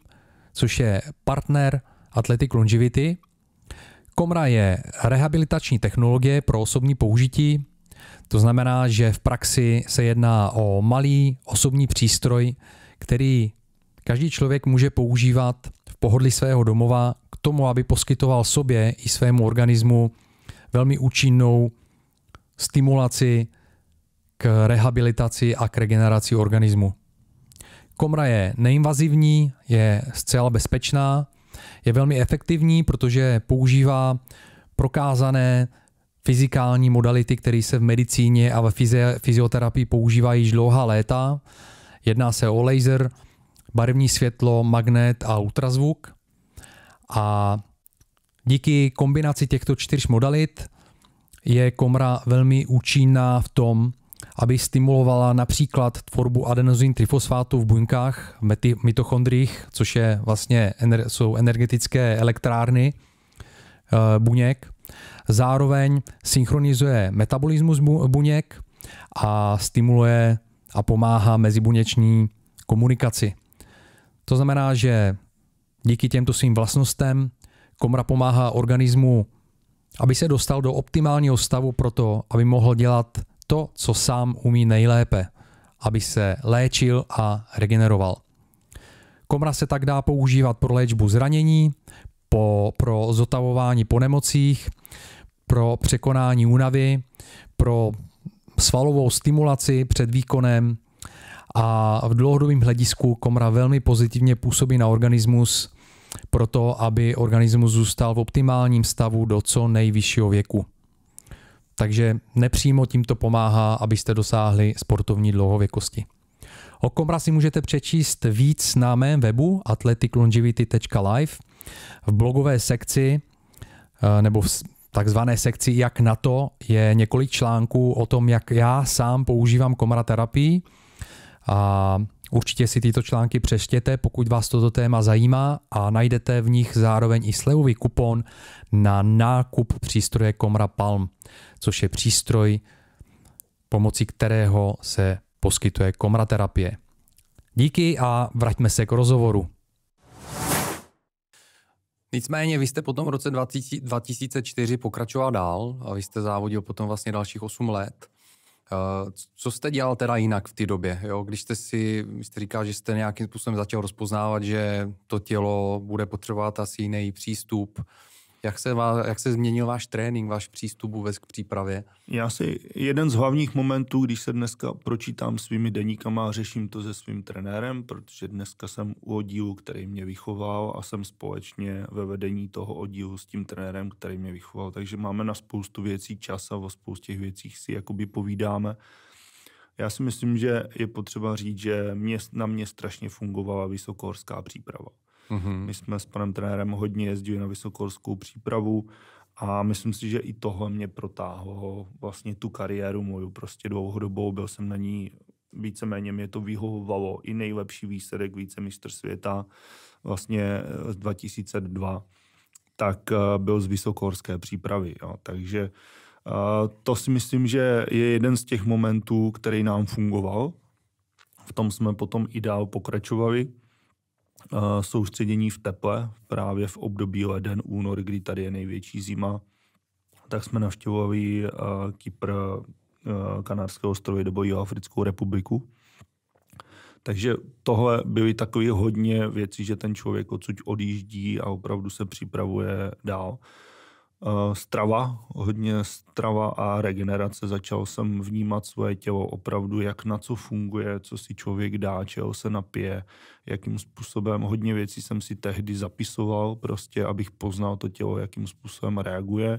což je partner Athletic Longevity. Komra je rehabilitační technologie pro osobní použití, to znamená, že v praxi se jedná o malý osobní přístroj, který každý člověk může používat v pohodlí svého domova k tomu, aby poskytoval sobě i svému organismu velmi účinnou stimulaci, k rehabilitaci a k regeneraci organismu. Komra je neinvazivní, je zcela bezpečná, je velmi efektivní, protože používá prokázané fyzikální modality, které se v medicíně a ve fyzioterapii používají již dlouhá léta. Jedná se o laser, barevní světlo, magnet a ultrazvuk. A díky kombinaci těchto čtyř modalit je komra velmi účinná v tom, aby stimulovala například tvorbu adenozin trifosfátu v buňkách, v mitochondriích, což je vlastně, jsou energetické elektrárny eh, buněk. Zároveň synchronizuje metabolismus buněk a stimuluje a pomáhá mezibuněční komunikaci. To znamená, že díky těmto svým vlastnostem komra pomáhá organismu aby se dostal do optimálního stavu pro to, aby mohl dělat to, co sám umí nejlépe, aby se léčil a regeneroval. Komra se tak dá používat pro léčbu zranění, po, pro zotavování po nemocích, pro překonání únavy, pro svalovou stimulaci před výkonem a v dlouhodobém hledisku komra velmi pozitivně působí na organismus pro to, aby organismus zůstal v optimálním stavu do co nejvyššího věku. Takže nepřímo tímto pomáhá, abyste dosáhli sportovní dlouhověkosti. O Komra si můžete přečíst víc na mém webu athleticlongevity.live v blogové sekci eh, nebo v takzvané sekci Jak na to je několik článků o tom, jak já sám používám komara terapii a Určitě si tyto články přeštěte, pokud vás toto téma zajímá a najdete v nich zároveň i slevový kupon na nákup přístroje Komra Palm, což je přístroj, pomocí kterého se poskytuje komraterapie. Díky a vraťme se k rozhovoru. Nicméně vy jste potom v roce 20, 2004 pokračoval dál a vy jste závodil potom vlastně dalších 8 let. Eh, co jste dělal teda jinak v té době? Jo? Když jste si, jste říkal, že jste nějakým způsobem začal rozpoznávat, že to tělo bude potřebovat asi jiný přístup, jak se, vás, jak se změnil váš trénink, váš přístup vůbec k přípravě? Já si jeden z hlavních momentů, když se dneska pročítám svými deníkama a řeším to se svým trenérem, protože dneska jsem u oddílu, který mě vychoval a jsem společně ve vedení toho oddílu s tím trenérem, který mě vychoval. Takže máme na spoustu věcí čas a o spoustě věcích si jakoby povídáme. Já si myslím, že je potřeba říct, že mě, na mě strašně fungovala vysokohorská příprava. Mm-hmm. My jsme s panem trenérem hodně jezdili na vysokorskou přípravu a myslím si, že i toho mě protáhlo vlastně tu kariéru moju prostě dlouhodobou. Byl jsem na ní víceméně mě to vyhovovalo. I nejlepší výsledek mistr světa vlastně eh, z 2002 tak eh, byl z vysokorské přípravy. Jo. Takže eh, to si myslím, že je jeden z těch momentů, který nám fungoval. V tom jsme potom i dál pokračovali. Eh, soustředění v teple, právě v období leden, únor, kdy tady je největší zima, tak jsme navštěvovali eh, Kypr, eh, Kanárské ostrovy nebo Africkou republiku. Takže tohle byly takové hodně věci, že ten člověk odsud odjíždí a opravdu se připravuje dál. Eh, strava, hodně strava a regenerace. Začal jsem vnímat svoje tělo opravdu, jak na co funguje, co si člověk dá, čeho se napije, jakým způsobem. Hodně věcí jsem si tehdy zapisoval, prostě abych poznal to tělo, jakým způsobem reaguje.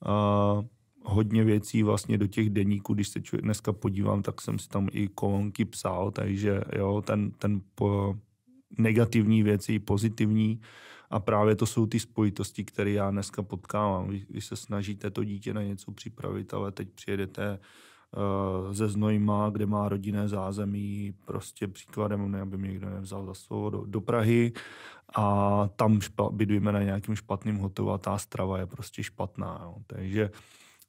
Uh, hodně věcí vlastně do těch deníků, když se člověk dneska podívám, tak jsem si tam i kolonky psal, takže jo, ten, ten po, negativní věci i pozitivní. Uh, a právě to jsou ty spojitosti, které já dneska potkávám. Vy, vy se snažíte to dítě na něco připravit, ale teď přijedete uh, ze Znojma, kde má rodinné zázemí, prostě příkladem, ne, aby mě někdo nevzal za slovo, do, do Prahy a tam špa, bydujeme na nějakým špatným hotelu a ta strava je prostě špatná. Jo. No. Takže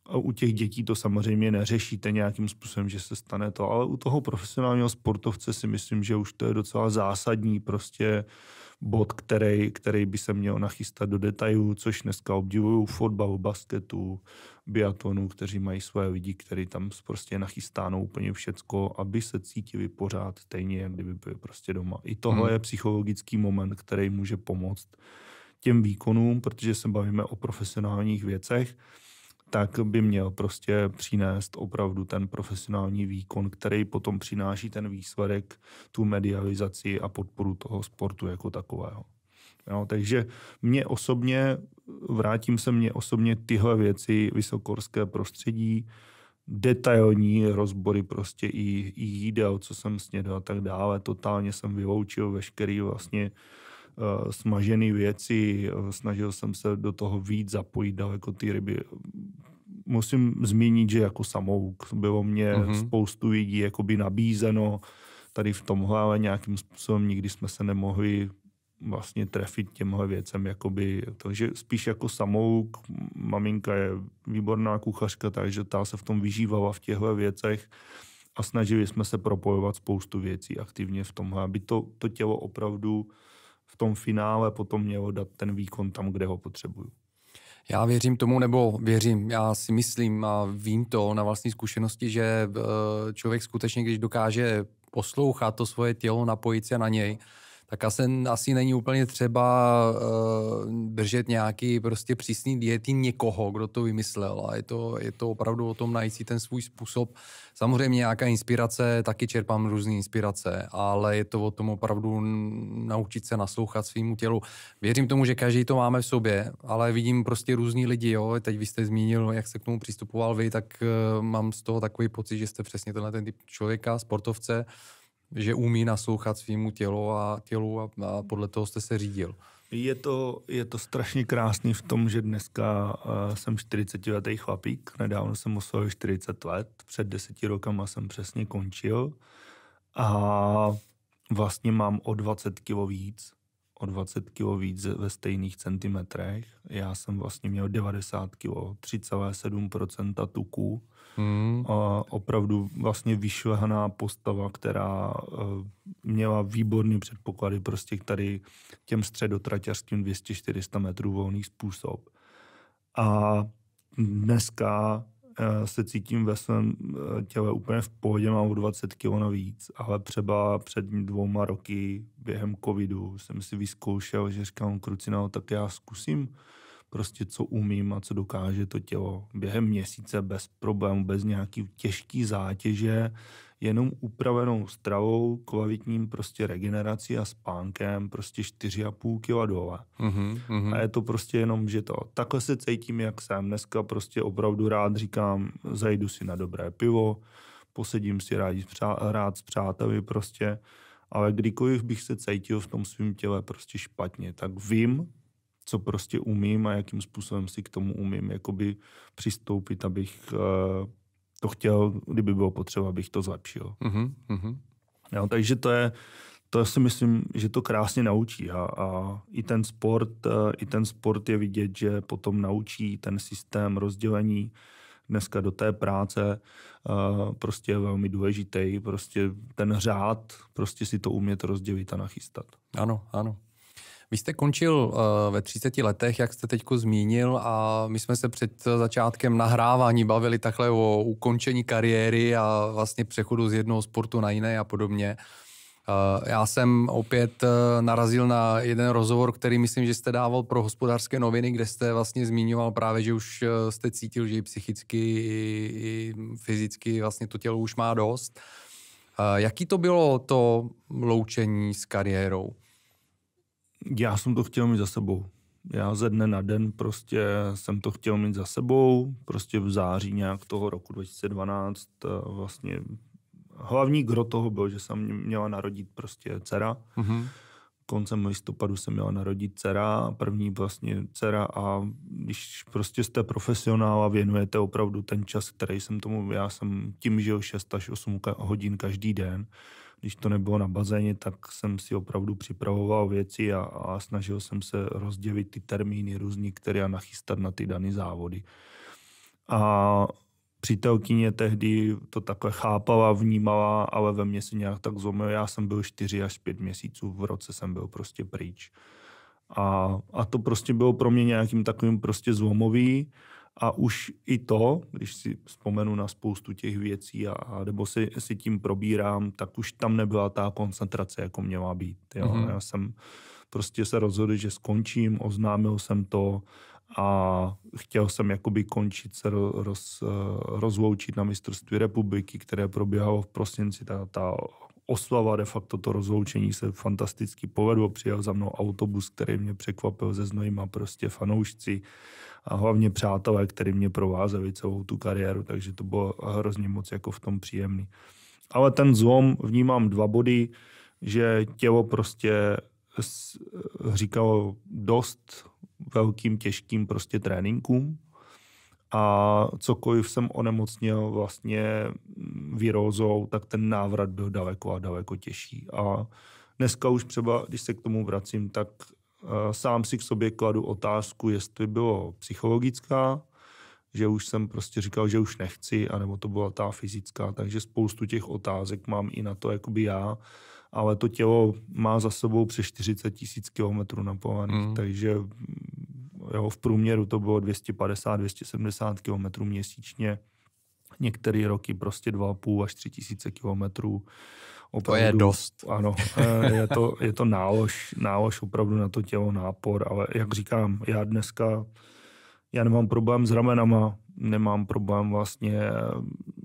eh, u těch dětí to samozřejmě neřešíte nějakým způsobem, že se stane to, ale u toho profesionálního sportovce si myslím, že už to je docela zásadní prostě uh, bod, který, který by se měl nachystat do detailů, což dneska obdivuju fotbalu, basketu, biatonu, kteří mají svoje lidi, kteří tam prostě nachystáno úplně všecko, aby se cítili pořád stejně, jak kdyby byli prostě doma. I tohle hmm. je psychologický moment, který může pomoct těm výkonům, protože se bavíme o profesionálních věcech tak by měl prostě přinést opravdu ten profesionální výkon, který potom přináší ten výsledek, tu medializaci a podporu toho sportu jako takového. Jo, takže mě osobně, vrátím se mě osobně tyhle věci, vysokorské prostředí, detailní rozbory prostě i, i jídel, co jsem snědl a tak dále. Totálně jsem vyloučil veškerý vlastně uh, Eh, smažené věci, eh, snažil jsem se do toho víc zapojit daleko ty ryby. Musím zmínit, že jako samouk bylo mě mm-hmm. spoustu lidí jakoby nabízeno tady v tomhle, ale nějakým způsobem nikdy jsme se nemohli vlastně trefit těmhle věcem. Jakoby, takže spíš jako samouk, maminka je výborná kuchařka, takže ta se v tom vyžívala v těchto věcech a snažili jsme se propojovat spoustu věcí aktivně v tomhle, aby to, to tělo opravdu v tom finále potom mělo dát ten výkon tam, kde ho potřebuju. Já věřím tomu, nebo věřím, já si myslím a vím to na vlastní zkušenosti, že eh, člověk skutečně, když dokáže poslouchat to svoje tělo, napojit se na něj, tak asi, asi není úplně třeba uh, držet nějaký prostě přísný diety někoho, kdo to vymyslel. A je to, je to opravdu o tom najít si ten svůj způsob. Samozřejmě nějaká inspirace, taky čerpám různé inspirace, ale je to o tom opravdu naučit se naslouchat svýmu tělu. Věřím tomu, že každý to máme v sobě, ale vidím prostě různý lidi, jo. Teď vy jste zmínil, jak se k tomu přistupoval vy, tak uh, mám z toho takový pocit, že jste přesně tenhle ten typ člověka, sportovce, že umí naslouchat svýmu tělu a, tělu a, a podle toho jste se řídil. Je to, je to strašně krásný v tom, že dneska uh, jsem 40 letý chlapík, nedávno jsem oslovil 40 let, před deseti rokama jsem přesně končil a vlastně mám o 20 kg víc, o 20 kg víc ve stejných centimetrech. Já jsem vlastně měl 90 kg, 3,7% tuku Hmm. A opravdu vlastně vyšlehaná postava, která eh, měla výborné předpoklady prostě tady těm středotraťařským 200-400 metrů volný způsob. A dneska eh, se cítím ve svém eh, těle úplně v pohodě, mám o 20 kg navíc, ale třeba před dvouma roky během covidu jsem si vyzkoušel, že říkám kruci, no, tak já zkusím prostě co umím a co dokáže to tělo během měsíce bez problémů, bez nějaký těžký zátěže, jenom upravenou stravou, kvalitním prostě regenerací a spánkem, prostě 4,5 kg dole. Mm-hmm, A je to prostě jenom, že to takhle se cítím, jak jsem. Dneska prostě opravdu rád říkám, zajdu si na dobré pivo, posedím si rád, rád s přáteli prostě, ale kdykoliv bych se cítil v tom svém těle prostě špatně, tak vím, co prostě umím a jakým způsobem si k tomu umím jakoby přistoupit, abych eh, to chtěl, kdyby bylo potřeba, abych to zlepšil. Mm-hmm. mm-hmm. Jo, takže to je, to si myslím, že to krásně naučí a, a i ten sport, eh, i ten sport je vidět, že potom naučí ten systém rozdělení dneska do té práce eh, prostě je velmi důležitý, prostě ten řád, prostě si to umět rozdělit a nachystat. Ano, ano. Vy jste končil eh, ve 30 letech, jak jste teď zmínil, a my jsme se před začátkem nahrávání bavili takhle o ukončení kariéry a vlastně přechodu z jednoho sportu na jiné a podobně. Eh, já jsem opět eh, narazil na jeden rozhovor, který myslím, že jste dával pro hospodářské noviny, kde jste vlastně zmiňoval právě, že už jste cítil, že i psychicky, i, i fyzicky vlastně to tělo už má dost. Jaký to bylo to loučení s kariérou? Já jsem to chtěl mít za sebou. Já ze dne na den prostě jsem to chtěl mít za sebou, prostě v září nějak toho roku 2012 eh, vlastně hlavní gro toho bylo, že jsem měla narodit prostě dcera. Mm-hmm. Koncem listopadu jsem měla narodit dcera, první vlastně dcera a když prostě jste profesionál a věnujete opravdu ten čas, který jsem tomu, já jsem tím žil 6 až 8 hodin každý den, když to nebylo na bazéně, tak jsem si opravdu připravoval věci a, a snažil jsem se rozdělit ty termíny různý, které a nachystat na ty dané závody. A přítelkyně tehdy to takhle chápala, vnímala, ale ve mně se nějak tak zlomil. Já jsem byl 4 až 5 měsíců v roce, jsem byl prostě pryč. A, a to prostě bylo pro mě nějakým takovým prostě zlomový. A už i to, když si vzpomenu na spoustu těch věcí a, a nebo si, si tím probírám, tak už tam nebyla ta koncentrace, jako měla být. Jo. Mm-hmm. Já jsem prostě se rozhodl, že skončím, oznámil jsem to a chtěl jsem jakoby končit se roz, eh, rozloučit na mistrovství republiky, které probíhalo v prosinci, ta, ta oslava de facto to rozloučení se fantasticky povedlo. Přijel za mnou autobus, který mě překvapil ze znojima prostě fanoušci a hlavně přátelé, který mě provázeli celou tu kariéru, takže to bylo hrozně moc jako v tom příjemný. Ale ten zlom vnímám dva body, že tělo prostě říkalo dost velkým těžkým prostě tréninkům, a cokoliv jsem onemocnil vlastně mm, virózou, tak ten návrat byl daleko a daleko těžší. A dneska už třeba, když se k tomu vracím, tak eh, sám si k sobě kladu otázku, jestli bylo psychologická, že už jsem prostě říkal, že už nechci, anebo to byla ta fyzická, takže spoustu těch otázek mám i na to, jakoby já, ale to tělo má za sebou přes 40 tisíc kilometrů napovaných, mm. takže Jo, v průměru to bylo 250-270 km měsíčně, některé roky prostě 2,5 až 3 tisíce kilometrů. To je dost. Ano, eh, je to, je to nálož, nálož opravdu na to tělo, nápor, ale jak říkám, já dneska, já nemám problém s ramenama, nemám problém vlastně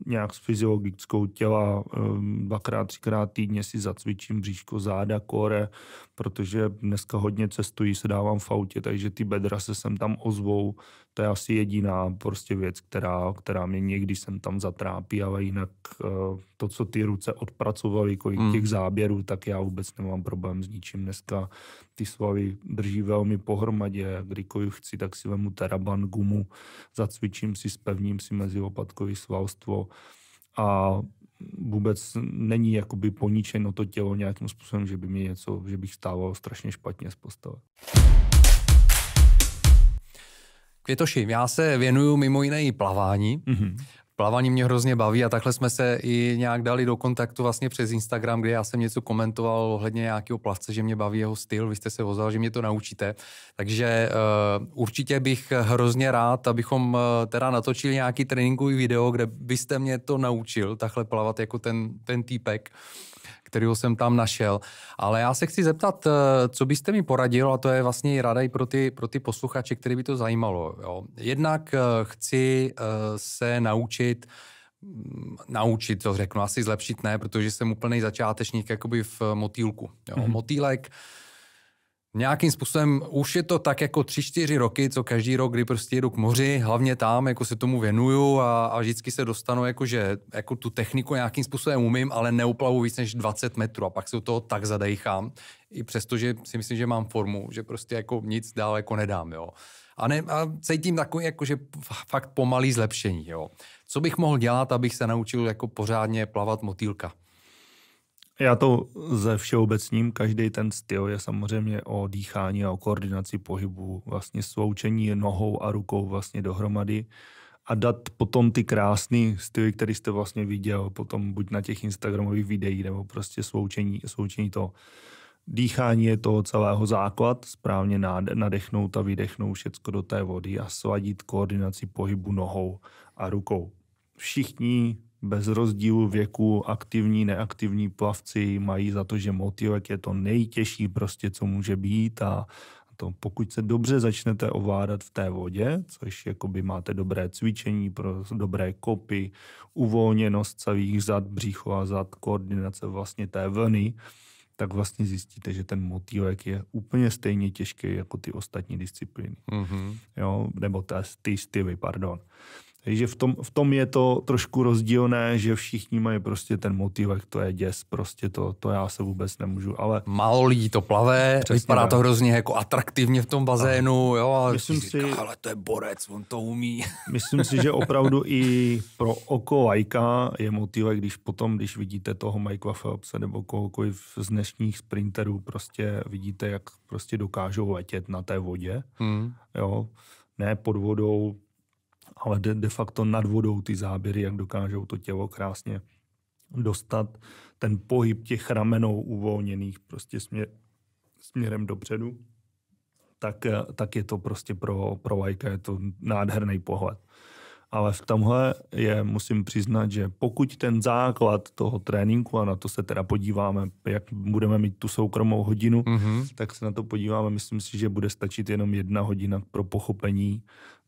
nějak s fyziologickou těla ehm, dvakrát, třikrát týdně si zacvičím bříško, záda, kore, protože dneska hodně cestuji, se dávám v autě, takže ty bedra se sem tam ozvou, to je asi jediná prostě věc, která, která mě někdy jsem tam zatrápí, ale jinak eh, to, co ty ruce odpracovaly, kolik mm. těch záběrů, tak já vůbec nemám problém s ničím. Dneska ty svaly drží velmi pohromadě, kdykoliv chci, tak si vemu teraban gumu, zacvičím si, spevním si mezi opatkový svalstvo a vůbec není jakoby poničeno to tělo nějakým způsobem, že by mi něco, že bych stával strašně špatně z postele. Květoši, já se věnuju mimo jiné i plavání. Mm-hmm. Plavání mě hrozně baví a takhle jsme se i nějak dali do kontaktu vlastně přes Instagram, kde já jsem něco komentoval ohledně nějakého plavce, že mě baví jeho styl, vy jste se ozval, že mě to naučíte. Takže uh, určitě bych hrozně rád, abychom uh, teda natočili nějaký tréninkový video, kde byste mě to naučil, takhle plavat jako ten, ten týpek. Uh, kterého jsem tam našel. Ale já se chci zeptat, eh, co byste mi poradil, a to je vlastně i rada i pro ty, pro ty posluchače, který by to zajímalo. Jo. Jednak eh, chci eh, se naučit mm, naučit, to řeknu, asi zlepšit ne, protože jsem úplný začátečník jakoby v motýlku. Jo. Mm-hmm. Motýlek, nějakým způsobem už je to tak jako tři čtyři roky, co každý rok, kdy prostě jedu k moři, hlavně tam, jako se tomu věnuju a, a vždycky se dostanu, jako že jako tu techniku nějakým způsobem umím, ale neuplavu víc než 20 metrů a pak se u toho tak zadejchám, i přesto, že si myslím, že mám formu, že prostě jako nic dál jako nedám, jo. A, ne, a cítím takový, jako že fakt pomalý zlepšení, jo. Co bych mohl dělat, abych se naučil jako pořádně plavat motýlka? Já to ze všeobecním, každý ten styl je samozřejmě o dýchání a o koordinaci pohybu, vlastně sloučení nohou a rukou vlastně dohromady a dát potom ty krásné styly, které jste vlastně viděl potom buď na těch Instagramových videích nebo prostě sloučení, sloučení to Dýchání je toho celého základ, správně nadechnout a vydechnout všecko do té vody a sladit koordinaci pohybu nohou a rukou. Všichni bez rozdílu věku aktivní, neaktivní plavci mají za to, že motivek je to nejtěžší prostě, co může být a to, pokud se dobře začnete ovládat v té vodě, což jakoby máte dobré cvičení, pro dobré kopy, uvolněnost celých zad, břicho a zad, koordinace vlastně té vlny, tak vlastně zjistíte, že ten motýlek je úplně stejně těžký jako ty ostatní disciplíny. Mm-hmm. Jo? Nebo ty styly, pardon. Takže v tom, v tom je to trošku rozdílné, že všichni mají prostě ten motiv, jak to je děs, prostě to, to já se vůbec nemůžu, ale... Málo lidí to plave, Přesně vypadá ne. to hrozně jako atraktivně v tom bazénu, a jo, ale myslím si, říká, ale to je borec, on to umí. Myslím si, že opravdu i pro oko lajka je motiv, když potom, když vidíte toho Mikea Phelpsa nebo kohokoliv z dnešních sprinterů, prostě vidíte, jak prostě dokážou letět na té vodě, hmm. jo, ne pod vodou, ale de, de facto nad vodou ty záběry, jak dokážou to tělo krásně dostat ten pohyb těch ramenou uvolněných prostě směr, směrem dopředu, tak, tak je to prostě pro, pro lajka, je to nádherný pohled. Ale v tomhle je, musím přiznat, že pokud ten základ toho tréninku, a na to se teda podíváme, jak budeme mít tu soukromou hodinu, mm-hmm. tak se na to podíváme, myslím si, že bude stačit jenom jedna hodina pro pochopení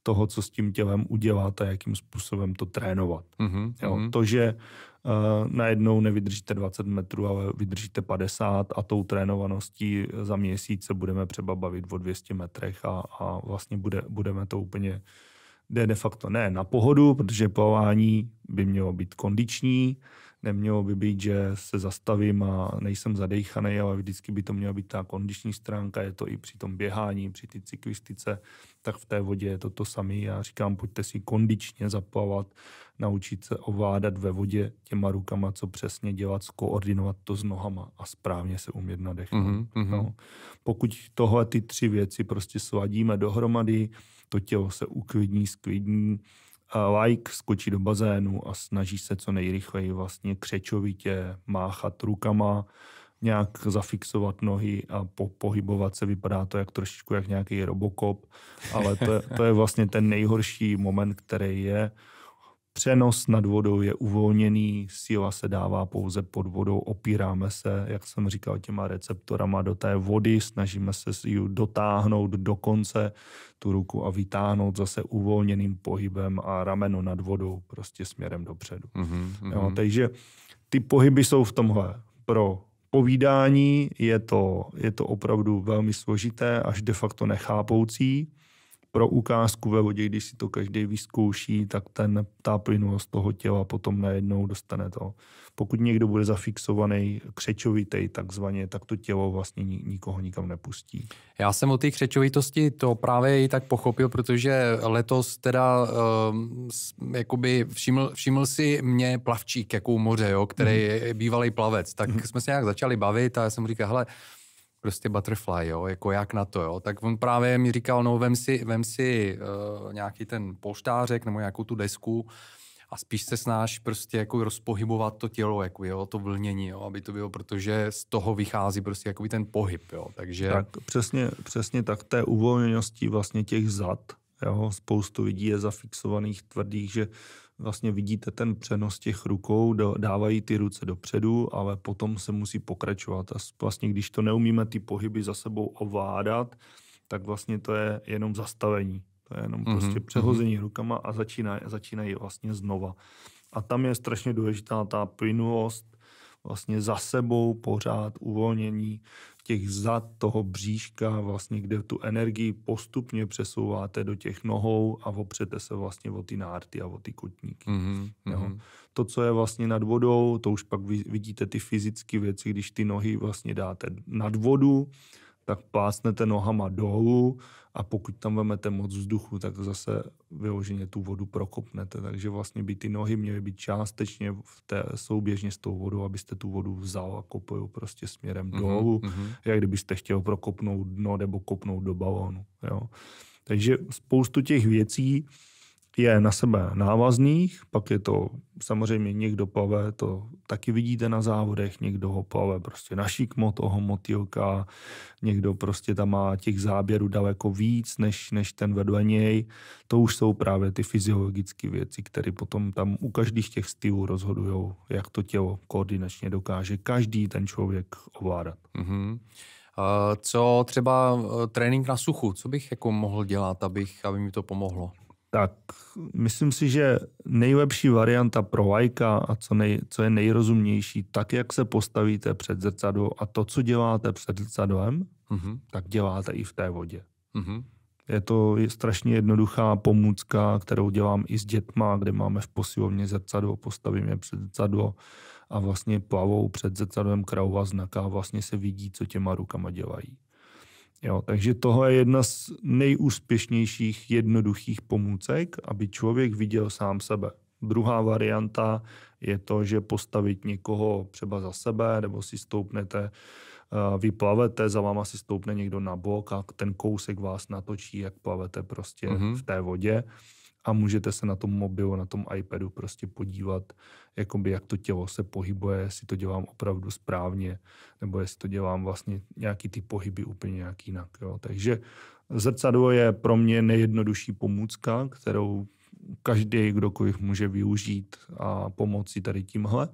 toho, co s tím tělem uděláte, jakým způsobem to trénovat. Mm-hmm. Jo, mhm. to, že uh, najednou nevydržíte 20 metrů, ale vydržíte 50 a tou trénovaností za měsíc se budeme třeba bavit o 200 metrech a, a vlastně bude, budeme to úplně de facto ne na pohodu, protože plavání by mělo být kondiční, nemělo by být, že se zastavím a nejsem zadejchaný, ale vždycky by to měla být ta kondiční stránka, je to i při tom běhání, při ty cyklistice, tak v té vodě je to to samé. Já říkám, pojďte si kondičně zaplavat, naučit se ovládat ve vodě těma rukama, co přesně dělat, skoordinovat to s nohama a správně se umět nadechnout. Mm-hmm. No. Pokud tohle ty tři věci prostě sladíme dohromady, to tělo se uklidní, sklidní, like skočí do bazénu a snaží se co nejrychleji vlastně křečovitě máchat rukama, nějak zafixovat nohy a po, pohybovat se. Vypadá to jak trošičku jak nějaký robokop, ale to, to je vlastně ten nejhorší moment, který je. Přenos nad vodou je uvolněný, síla se dává pouze pod vodou, opíráme se, jak jsem říkal, těma receptorama do té vody, snažíme se si ji dotáhnout do konce, tu ruku a vytáhnout zase uvolněným pohybem a rameno nad vodou prostě směrem dopředu. Mm-hmm, Jo, mhm. takže ty pohyby jsou v tomhle pro povídání, je to, je to opravdu velmi složité, až de facto nechápoucí pro ukázku ve vodě, když si to každý vyzkouší, tak ten, ta plynulost toho těla potom najednou dostane to. Pokud někdo bude zafixovaný, křečovitý takzvaně, tak to tělo vlastně nikoho nikam nepustí. Já jsem o té křečovitosti to právě i tak pochopil, protože letos teda um, jakoby všiml, všiml si mě plavčík jako u moře, jo, který mm. je bývalý plavec, tak mm. jsme se nějak začali bavit a já jsem říkal, hele, prostě butterfly, jo, jako jak na to, jo. Tak on právě mi říkal, no vem si, vem si uh, nějaký ten polštářek nebo nějakou tu desku a spíš se snáš prostě jako rozpohybovat to tělo, jako jo, to vlnění, jo, aby to bylo, protože z toho vychází prostě jako ten pohyb, jo, takže... Tak přesně, přesně tak té uvolněnosti vlastně těch zad, jo, spoustu lidí je zafixovaných tvrdých, že vlastně vidíte ten přenos těch rukou, do, dávají ty ruce dopředu, ale potom se musí pokračovat. A vlastně, když to neumíme ty pohyby za sebou ovládat, tak vlastně to je jenom zastavení. To je jenom mm-hmm. prostě mhm. přehození rukama a začíná, začínají vlastně znova. A tam je strašně důležitá ta plynulost, vlastně za sebou pořád uvolnění, těch zad toho bříška, vlastně, kde tu energii postupně přesouváte do těch nohou a opřete se vlastně o ty nárty a o ty kotníky. Mm-hmm. Jo. Mhm. To, co je vlastně nad vodou, to už pak vidíte ty fyzické věci, když ty nohy vlastně dáte nad vodu, tak plásnete nohama dolů a pokud tam vemete moc vzduchu, tak zase vyloženě tu vodu prokopnete. Takže vlastně by ty nohy měly být částečně v té, souběžně s tou vodou, abyste tu vodu vzal a kopil prostě směrem mm-hmm, dolů, mm-hmm. jak kdybyste chtěl prokopnout dno nebo kopnout do balónu. Jo. Takže spoustu těch věcí je na sebe návazných, pak je to samozřejmě někdo plave, to taky vidíte na závodech, někdo ho plave prostě na šikmo toho motýlka, někdo prostě tam má těch záběrů daleko víc, než, než ten vedle něj. To už jsou právě ty fyziologické věci, které potom tam u každých těch stylů rozhodují, jak to tělo koordinačně dokáže každý ten člověk ovládat. Mm-hmm. Co třeba eh, trénink na suchu, co bych jako mohl dělat, abych, aby mi to pomohlo? tak myslím si, že nejlepší varianta pro lajka a co, nej, co je nejrozumnější, tak jak se postavíte před zrcadlo a to, co děláte před zrcadlem, mm-hmm. tak děláte i v té vodě. Mm-hmm. Je to strašně jednoduchá pomůcka, kterou dělám i s dětma, kde máme v posilovně zrcadlo, postavím je před zrcadlo a vlastně plavou před zrcadlem krauva znaka a vlastně se vidí, co těma rukama dělají. Jo, takže tohle je jedna z nejúspěšnějších jednoduchých pomůcek, aby člověk viděl sám sebe. Druhá varianta je to, že postavit někoho třeba za sebe, nebo si stoupnete, eh, vyplavete, za váma si stoupne někdo na bok a ten kousek vás natočí, jak plavete prostě mm-hmm. v té vodě a můžete se na tom mobilu, na tom iPadu prostě podívat, jakoby jak to tělo se pohybuje, jestli to dělám opravdu správně, nebo jestli to dělám vlastně nějaký ty pohyby úplně nějak jinak. Jo. Takže zrcadlo je pro mě nejjednodušší pomůcka, kterou každý, kdokoliv může využít a pomoci tady tímhle.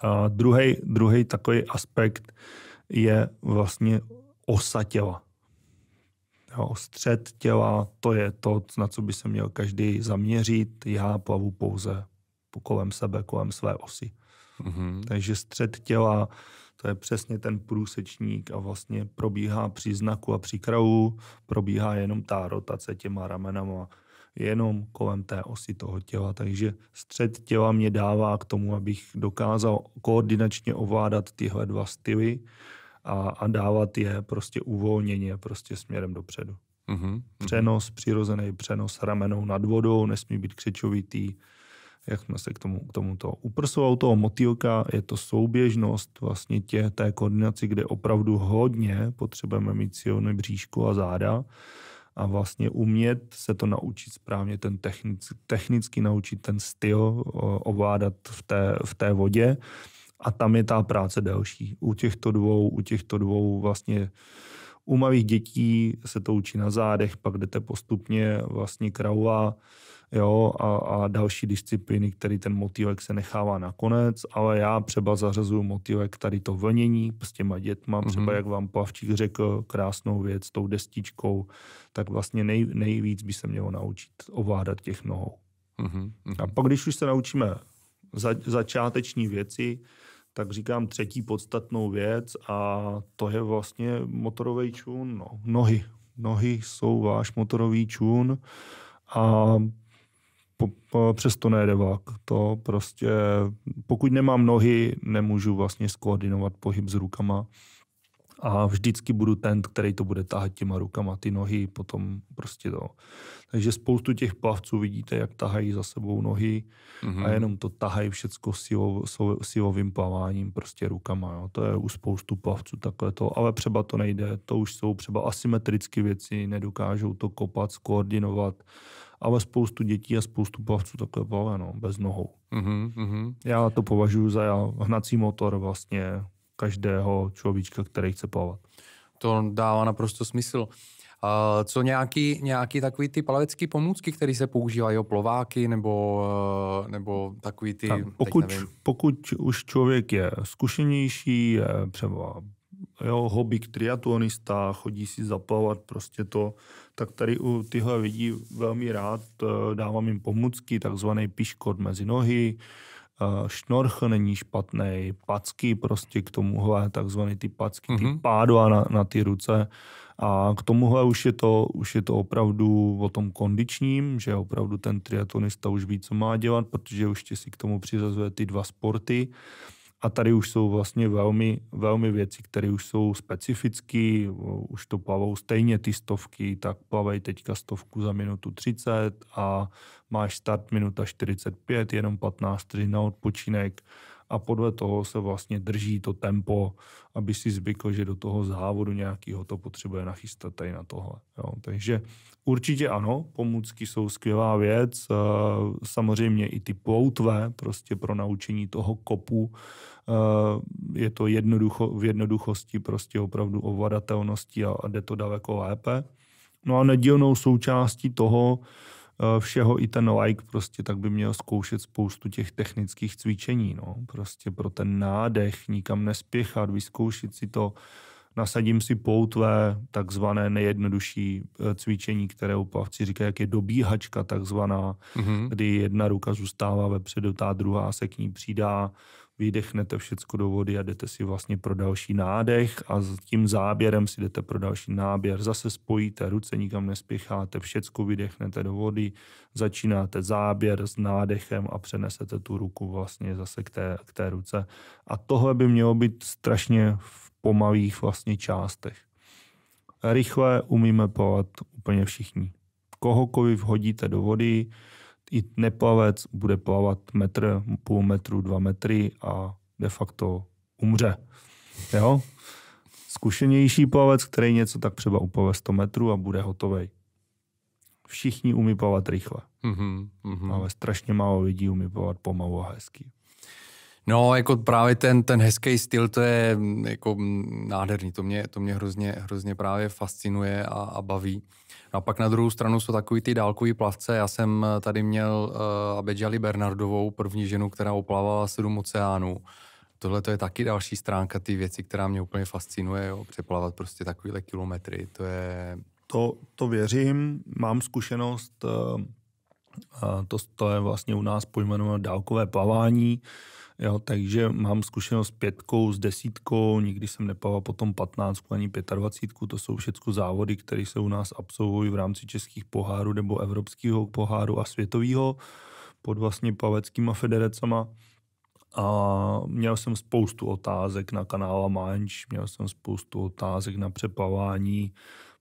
A druhý, druhý takový aspekt je vlastně osa těla. Jo, střed těla, to je to, na co by se měl každý zaměřit. Já plavu pouze kolem sebe, kolem své osy. Mm-hmm. Takže střed těla, to je přesně ten průsečník a vlastně probíhá při znaku a při krahu, probíhá jenom ta rotace těma ramenama, jenom kolem té osy toho těla. Takže střed těla mě dává k tomu, abych dokázal koordinačně ovládat tyhle dva styly a, a dávat je prostě uvolněně prostě směrem dopředu. Mm-hmm. Přenos, přirozený přenos ramenou nad vodou, nesmí být křečovitý, jak jsme se k, tomu, k tomuto uprsovali toho motýlka, je to souběžnost vlastně tě, té koordinaci, kde opravdu hodně potřebujeme mít silné bříško a záda a vlastně umět se to naučit správně, ten technic, technicky naučit ten styl ovládat v té, v té vodě a tam je ta práce delší. U těchto dvou, u těchto dvou vlastně u malých dětí se to učí na zádech, pak jdete postupně vlastně kraula jo, a, a další disciplíny, který ten motivek se nechává nakonec, ale já třeba zařazuju motivek tady to vlnění s těma dětma, mm-hmm. třeba mhm. jak vám Plavčík řekl krásnou věc s tou destičkou, tak vlastně nej, nejvíc by se mělo naučit ovládat těch nohou. Mm-hmm. A pak, když už se naučíme za, začáteční věci, tak říkám třetí podstatnou věc a to je vlastně motorový čun, no, nohy. Nohy jsou váš motorový čun a po, po, přesto nejde vlak. To prostě, pokud nemám nohy, nemůžu vlastně skoordinovat pohyb s rukama a vždycky budu ten, který to bude tahat těma rukama, ty nohy, potom prostě to. Takže spoustu těch plavců vidíte, jak tahají za sebou nohy mm-hmm. a mhm. jenom to tahají všecko silov, silovým plaváním prostě rukama. Jo. To je u spoustu plavců takhle to, ale třeba to nejde, to už jsou třeba asymetrické věci, nedokážou to kopat, skoordinovat, ale spoustu dětí a spoustu plavců takhle plavé, no, bez nohou. Mm-hmm. Já to považuji za hnací motor vlastně každého človíčka, který chce plavat. To dává naprosto smysl. Uh, co nějaký, nějaký takový ty plavecký pomůcky, které se používají, plováky nebo, uh, nebo takový ty... Tak, pokud, pokud už člověk je zkušenější, je třeba jo, hobby triatlonista, chodí si zaplavat prostě to, tak tady u tyhle lidí velmi rád eh, dávám jim pomůcky, takzvaný piškot mezi nohy, Eh, šnorch není špatný, packy prostě k tomuhle, takzvané ty packy, mm-hmm. ty mhm. pádla na, na ty ruce. A k tomuhle už je, to, už je to opravdu o tom kondičním, že opravdu ten triatlonista už ví, co má dělat, protože už si k tomu přizazuje ty dva sporty. A tady už jsou vlastně velmi, velmi věci, které už jsou specifické, už to plavou stejně ty stovky, tak plavej teďka stovku za minutu 30 a máš start minuta 45, jenom 15 vteřin na odpočinek a podle toho se vlastně drží to tempo, aby si zvykl, že do toho závodu nějakého to potřebuje nachystat tady na tohle. Jo. Takže Určitě ano, pomůcky jsou skvělá věc. Eh, samozřejmě i ty ploutve, prostě pro naučení toho kopu. Eh, je to jednoducho, v jednoduchosti prostě opravdu ovladatelnosti a, jde to daleko lépe. No a nedílnou součástí toho eh, všeho i ten like prostě tak by měl zkoušet spoustu těch technických cvičení. No. Prostě pro ten nádech nikam nespěchat, vyzkoušet si to nasadím si poutvé, takzvané nejjednodušší eh, cvičení, které plavci říká, jak je dobíhačka takzvaná, mm-hmm. kdy jedna ruka zůstává vepředu, ta druhá se k ní přidá, vydechnete všecko do vody a jdete si vlastně pro další nádech a s tím záběrem si jdete pro další náběr. Zase spojíte ruce, nikam nespěcháte, všecko vydechnete do vody, začínáte záběr s nádechem a přenesete tu ruku vlastně zase k té, k té ruce. A tohle by mělo být strašně pomalých vlastně částech. Rychle umíme plavat úplně všichni. Kohokoliv hodíte do vody, i neplavec bude plavat metr, půl metru, dva metry a de facto umře. Jo? Zkušenější plavec, který něco tak třeba uplave 100 metrů a bude hotový. Všichni umí plavat rychle, mm-hmm, mm-hmm. ale strašně málo lidí umí plavat pomalu a hezky. No, jako právě ten, ten hezký styl, to je mm, jako mm, nádherný, to mě, to mě hrozně, hrozně právě fascinuje a, a baví. No a pak na druhou stranu jsou takový ty dálkový plavce. Já jsem eh, tady měl uh, Abedžali Bernardovou, první ženu, která oplavala sedm oceánů. Tohle to je taky další stránka ty věci, která mě úplně fascinuje, jo. přeplavat prostě takovýhle kilometry. To je... To, to věřím, mám zkušenost uh a to, to je vlastně u nás pojmenováno dálkové plavání, jo, takže mám zkušenost s pětkou, s desítkou, nikdy jsem neplaval potom patnáctku ani pětadvacítku, to jsou všechno závody, které se u nás absolvují v rámci českých pohárů nebo evropského poháru a světového pod vlastně plaveckýma federecama. a měl jsem spoustu otázek na kanála Manč, měl jsem spoustu otázek na přepavání,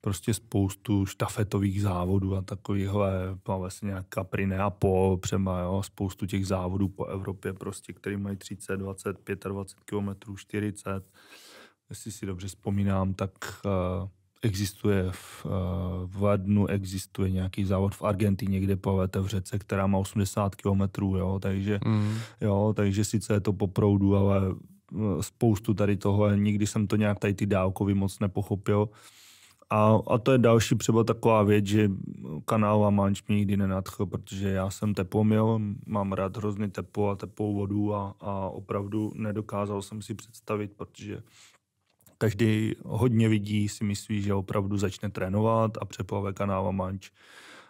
prostě spoustu štafetových závodů a takových má no, vlastně nějak Prine a Po, přema, jo, spoustu těch závodů po Evropě prostě, který mají 30, 20, 25 km, 40. Jestli si dobře vzpomínám, tak uh, existuje v, uh, v lednu existuje nějaký závod v Argentině, kde plavete v řece, která má 80 kilometrů, jo, takže, mm. jo, takže sice je to po proudu, ale eh, spoustu tady toho, nikdy jsem to nějak tady ty dálkovy moc nepochopil, a, a to je další třeba taková věc, že kanál La Manche mě nikdy nenadchl, protože já jsem měl, mám rád hrozně teplo a teplou vodu a, a opravdu nedokázal jsem si představit, protože každý hodně vidí, si myslí, že opravdu začne trénovat a přeplave kanál La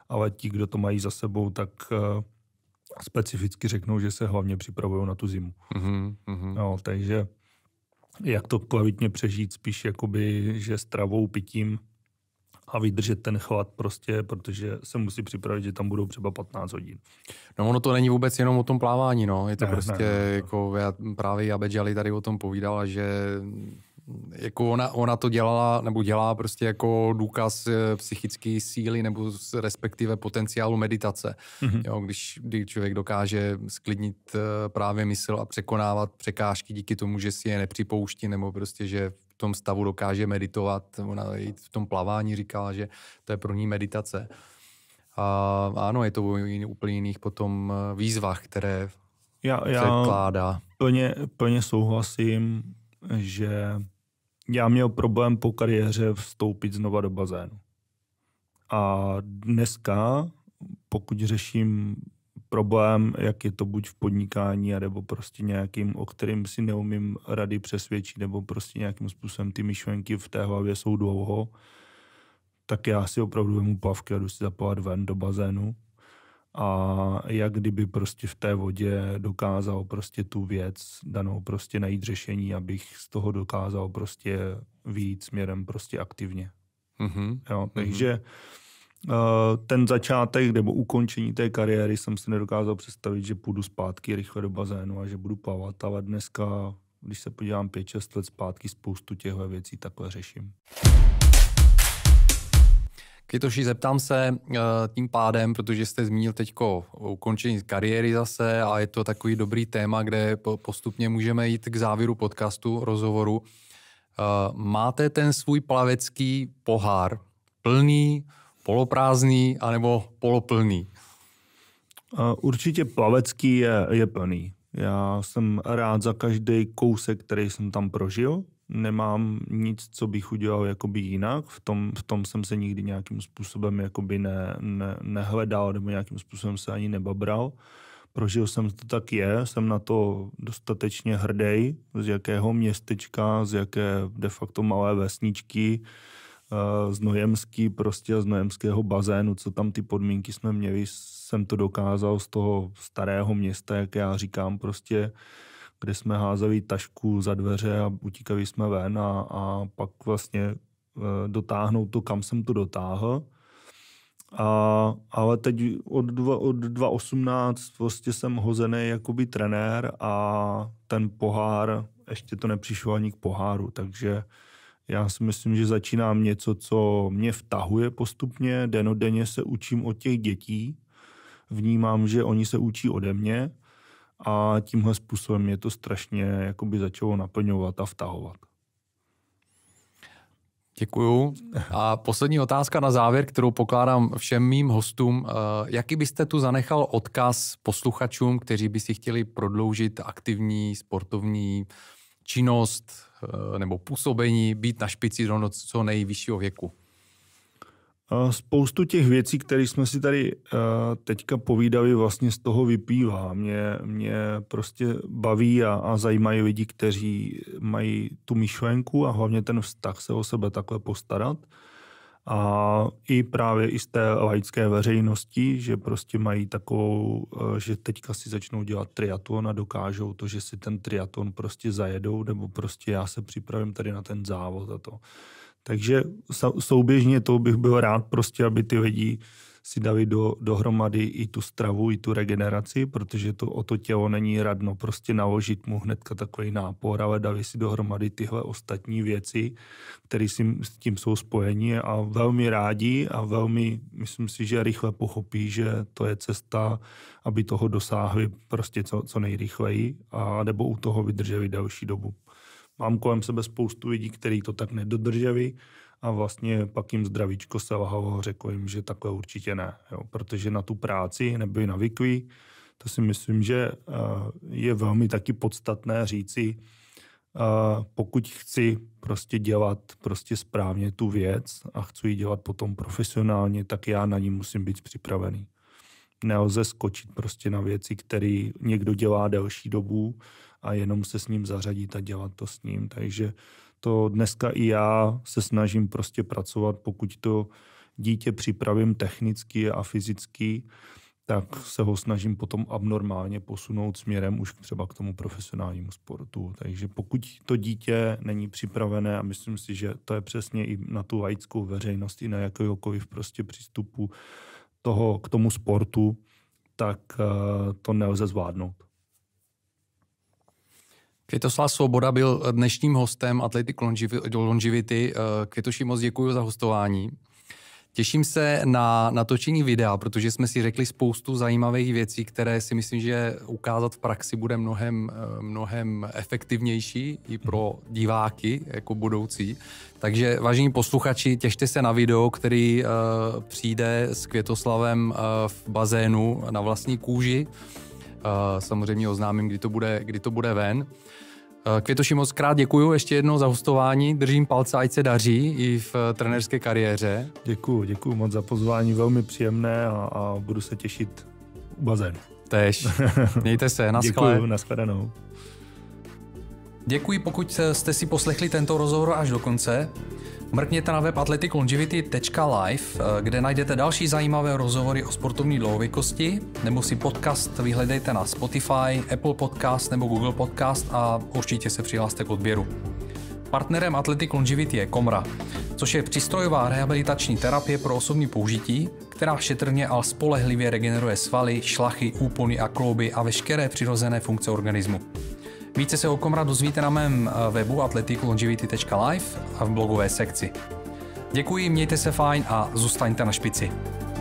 Ale ti, kdo to mají za sebou, tak uh, specificky řeknou, že se hlavně připravují na tu zimu. Mm-hmm. No, takže jak to kvalitně přežít, spíš jakoby, že stravou, pitím a vydržet ten chlad prostě, protože se musí připravit, že tam budou třeba 15 hodin. No ono to není vůbec jenom o tom plávání, no. Je to ne, prostě, ne, ne, ne. jako já právě abedžali tady o tom povídala, že jako ona, ona to dělala, nebo dělá prostě jako důkaz eh, psychické síly nebo respektive potenciálu meditace. Mm-hmm. Jo, když, když člověk dokáže sklidnit eh, právě mysl a překonávat překážky díky tomu, že si je nepřipouští nebo prostě, že tom stavu dokáže meditovat. Ona v tom plavání říkala, že to je pro ní meditace. A ano, je to o úplně jiných potom eh, výzvách, které já, já předkládá. Plně, plně souhlasím, že já měl problém po kariéře vstoupit znova do bazénu. A dneska, pokud řeším problém, jak je to buď v podnikání, nebo prostě nějakým, o kterým si neumím rady přesvědčit, nebo prostě nějakým způsobem ty myšlenky v té hlavě jsou dlouho, tak já si opravdu vemu plavky a jdu si zapovat ven do bazénu. A jak kdyby prostě v té vodě dokázal prostě tu věc danou prostě najít řešení, abych z toho dokázal prostě výjít směrem prostě aktivně. Mm-hmm. Jo, mhm. takže mm-hmm Eh, ten začátek nebo ukončení té kariéry jsem si nedokázal představit, že půjdu zpátky rychle do bazénu a že budu plavat, ale dneska, když se podívám 5-6 let zpátky, spoustu těchto věcí takhle řeším. Kytoši, zeptám se eh, tím pádem, protože jste zmínil teď ukončení kariéry zase a je to takový dobrý téma, kde postupně můžeme jít k závěru podcastu, rozhovoru. Eh, máte ten svůj plavecký pohár plný poloprázdný anebo poloplný? Eh, určitě plavecký je, je plný. Já jsem rád za každý kousek, který jsem tam prožil. Nemám nic, co bych udělal jakoby jinak. V tom, v tom jsem se nikdy nějakým způsobem jakoby ne, ne, nehledal nebo nějakým způsobem se ani nebabral. Prožil jsem to tak je, jsem na to dostatečně hrdý, z jakého městečka, z jaké de facto malé vesničky, Eh, z Nojemský prostě z Nojemského bazénu, co tam ty podmínky jsme měli, jsem to dokázal z toho starého města, jak já říkám, prostě kde jsme házeli tašku za dveře a utíkali jsme ven a, a pak vlastně eh, dotáhnout to, kam jsem to dotáhl. A, ale teď od, dva, od 2018 prostě jsem hozený jakoby trenér a ten pohár, ještě to nepřišlo ani k poháru, takže já si myslím, že začínám něco, co mě vtahuje postupně. den denně se učím od těch dětí. Vnímám, že oni se učí ode mě a tímhle způsobem mě to strašně jakoby začalo naplňovat a vtahovat. Děkuju. A poslední otázka na závěr, kterou pokládám všem mým hostům. Eh, jaký byste tu zanechal odkaz posluchačům, kteří by si chtěli prodloužit aktivní sportovní činnost, Eh, nebo působení být na špici do co nejvyššího věku? Spoustu těch věcí, které jsme si tady eh, teďka povídali, vlastně z toho vypívá Mě, mě prostě baví a, a zajímají lidi, kteří mají tu myšlenku a hlavně ten vztah se o sebe takhle postarat. A i právě i z té laické veřejnosti, že prostě mají takovou, eh, že teďka si začnou dělat triatlon a dokážou to, že si ten triatlon prostě zajedou, nebo prostě já se připravím tady na ten závod a to. Takže souběžně to bych byl rád prostě, aby ty lidi si dali do, dohromady i tu stravu, i tu regeneraci, protože to o to tělo není radno prostě naložit mu hnedka takový nápor, ale dali si dohromady tyhle ostatní věci, které s tím jsou spojení a velmi rádi a velmi, myslím si, že rychle pochopí, že to je cesta, aby toho dosáhli prostě co, co nejrychleji a nebo u toho vydrželi další dobu. Mám kolem sebe spoustu lidí, kteří to tak nedodrželi, a vlastně pak jim zdravíčko selhalo, řekl jim, že takhle určitě ne, jo, protože na tu práci nebyli navyklí. To si myslím, že eh, je velmi taky podstatné říci, eh, pokud chci prostě dělat prostě správně tu věc a chci ji dělat potom profesionálně, tak já na ní musím být připravený. Nelze skočit prostě na věci, které někdo dělá delší dobu a jenom se s ním zařadit a dělat to s ním. Takže uh, to dneska i já se snažím prostě pracovat, pokud to dítě připravím technicky a fyzicky, tak se ho snažím potom abnormálně posunout směrem už třeba k tomu profesionálnímu sportu. Takže pokud to dítě není připravené, a myslím si, že to je přesně i na tu laickou veřejnost, i na jakýkoliv prostě přístupu toho k tomu sportu, tak eh, to nelze zvládnout. Květoslav Svoboda byl eh, dnešním hostem Athletic Longevity. Eh, Květoši moc děkuji za hostování. Těším se na natočení videa, protože jsme si řekli spoustu zajímavých věcí, které si myslím, že ukázat v praxi bude mnohem, eh, mnohem efektivnější i pro mhm. diváky jako budoucí. Takže vážení posluchači, těšte se na video, který uh, přijde s Květoslavem uh, v bazénu na vlastní kůži. Eh, samozřejmě oznámím, kdy to bude, kdy to bude ven. Eh, Květoši moc krát děkuju ještě jednou za hostování, držím palce, ať se daří i v eh, trenerské kariéře. Děkuju, děkuju moc za pozvání, velmi příjemné a, a budu se těšit u bazénu. Tež. Mějte se, naschledanou. Děkuju, nashledanou. Děkuji, pokud jste si poslechli tento rozhovor až do konce. Mrkněte na web atleticlongivity.live, eh, kde najdete další zajímavé rozhovory o sportovní dlouhověkosti, nebo si podcast vyhledejte na Spotify, Apple Podcast nebo Google Podcast a určitě se přihlaste k odběru. Partnerem Athletic Longevity je Komra, což je přístrojová rehabilitační terapie pro osobní použití, která šetrně a spolehlivě regeneruje svaly, šlachy, úpony a klouby a veškeré přirozené funkce organismu. Více se o Komra dozvíte na mém eh, webu atletiklongivity.live a v blogové sekci. Děkuji, mějte se fajn a zůstaňte na špici.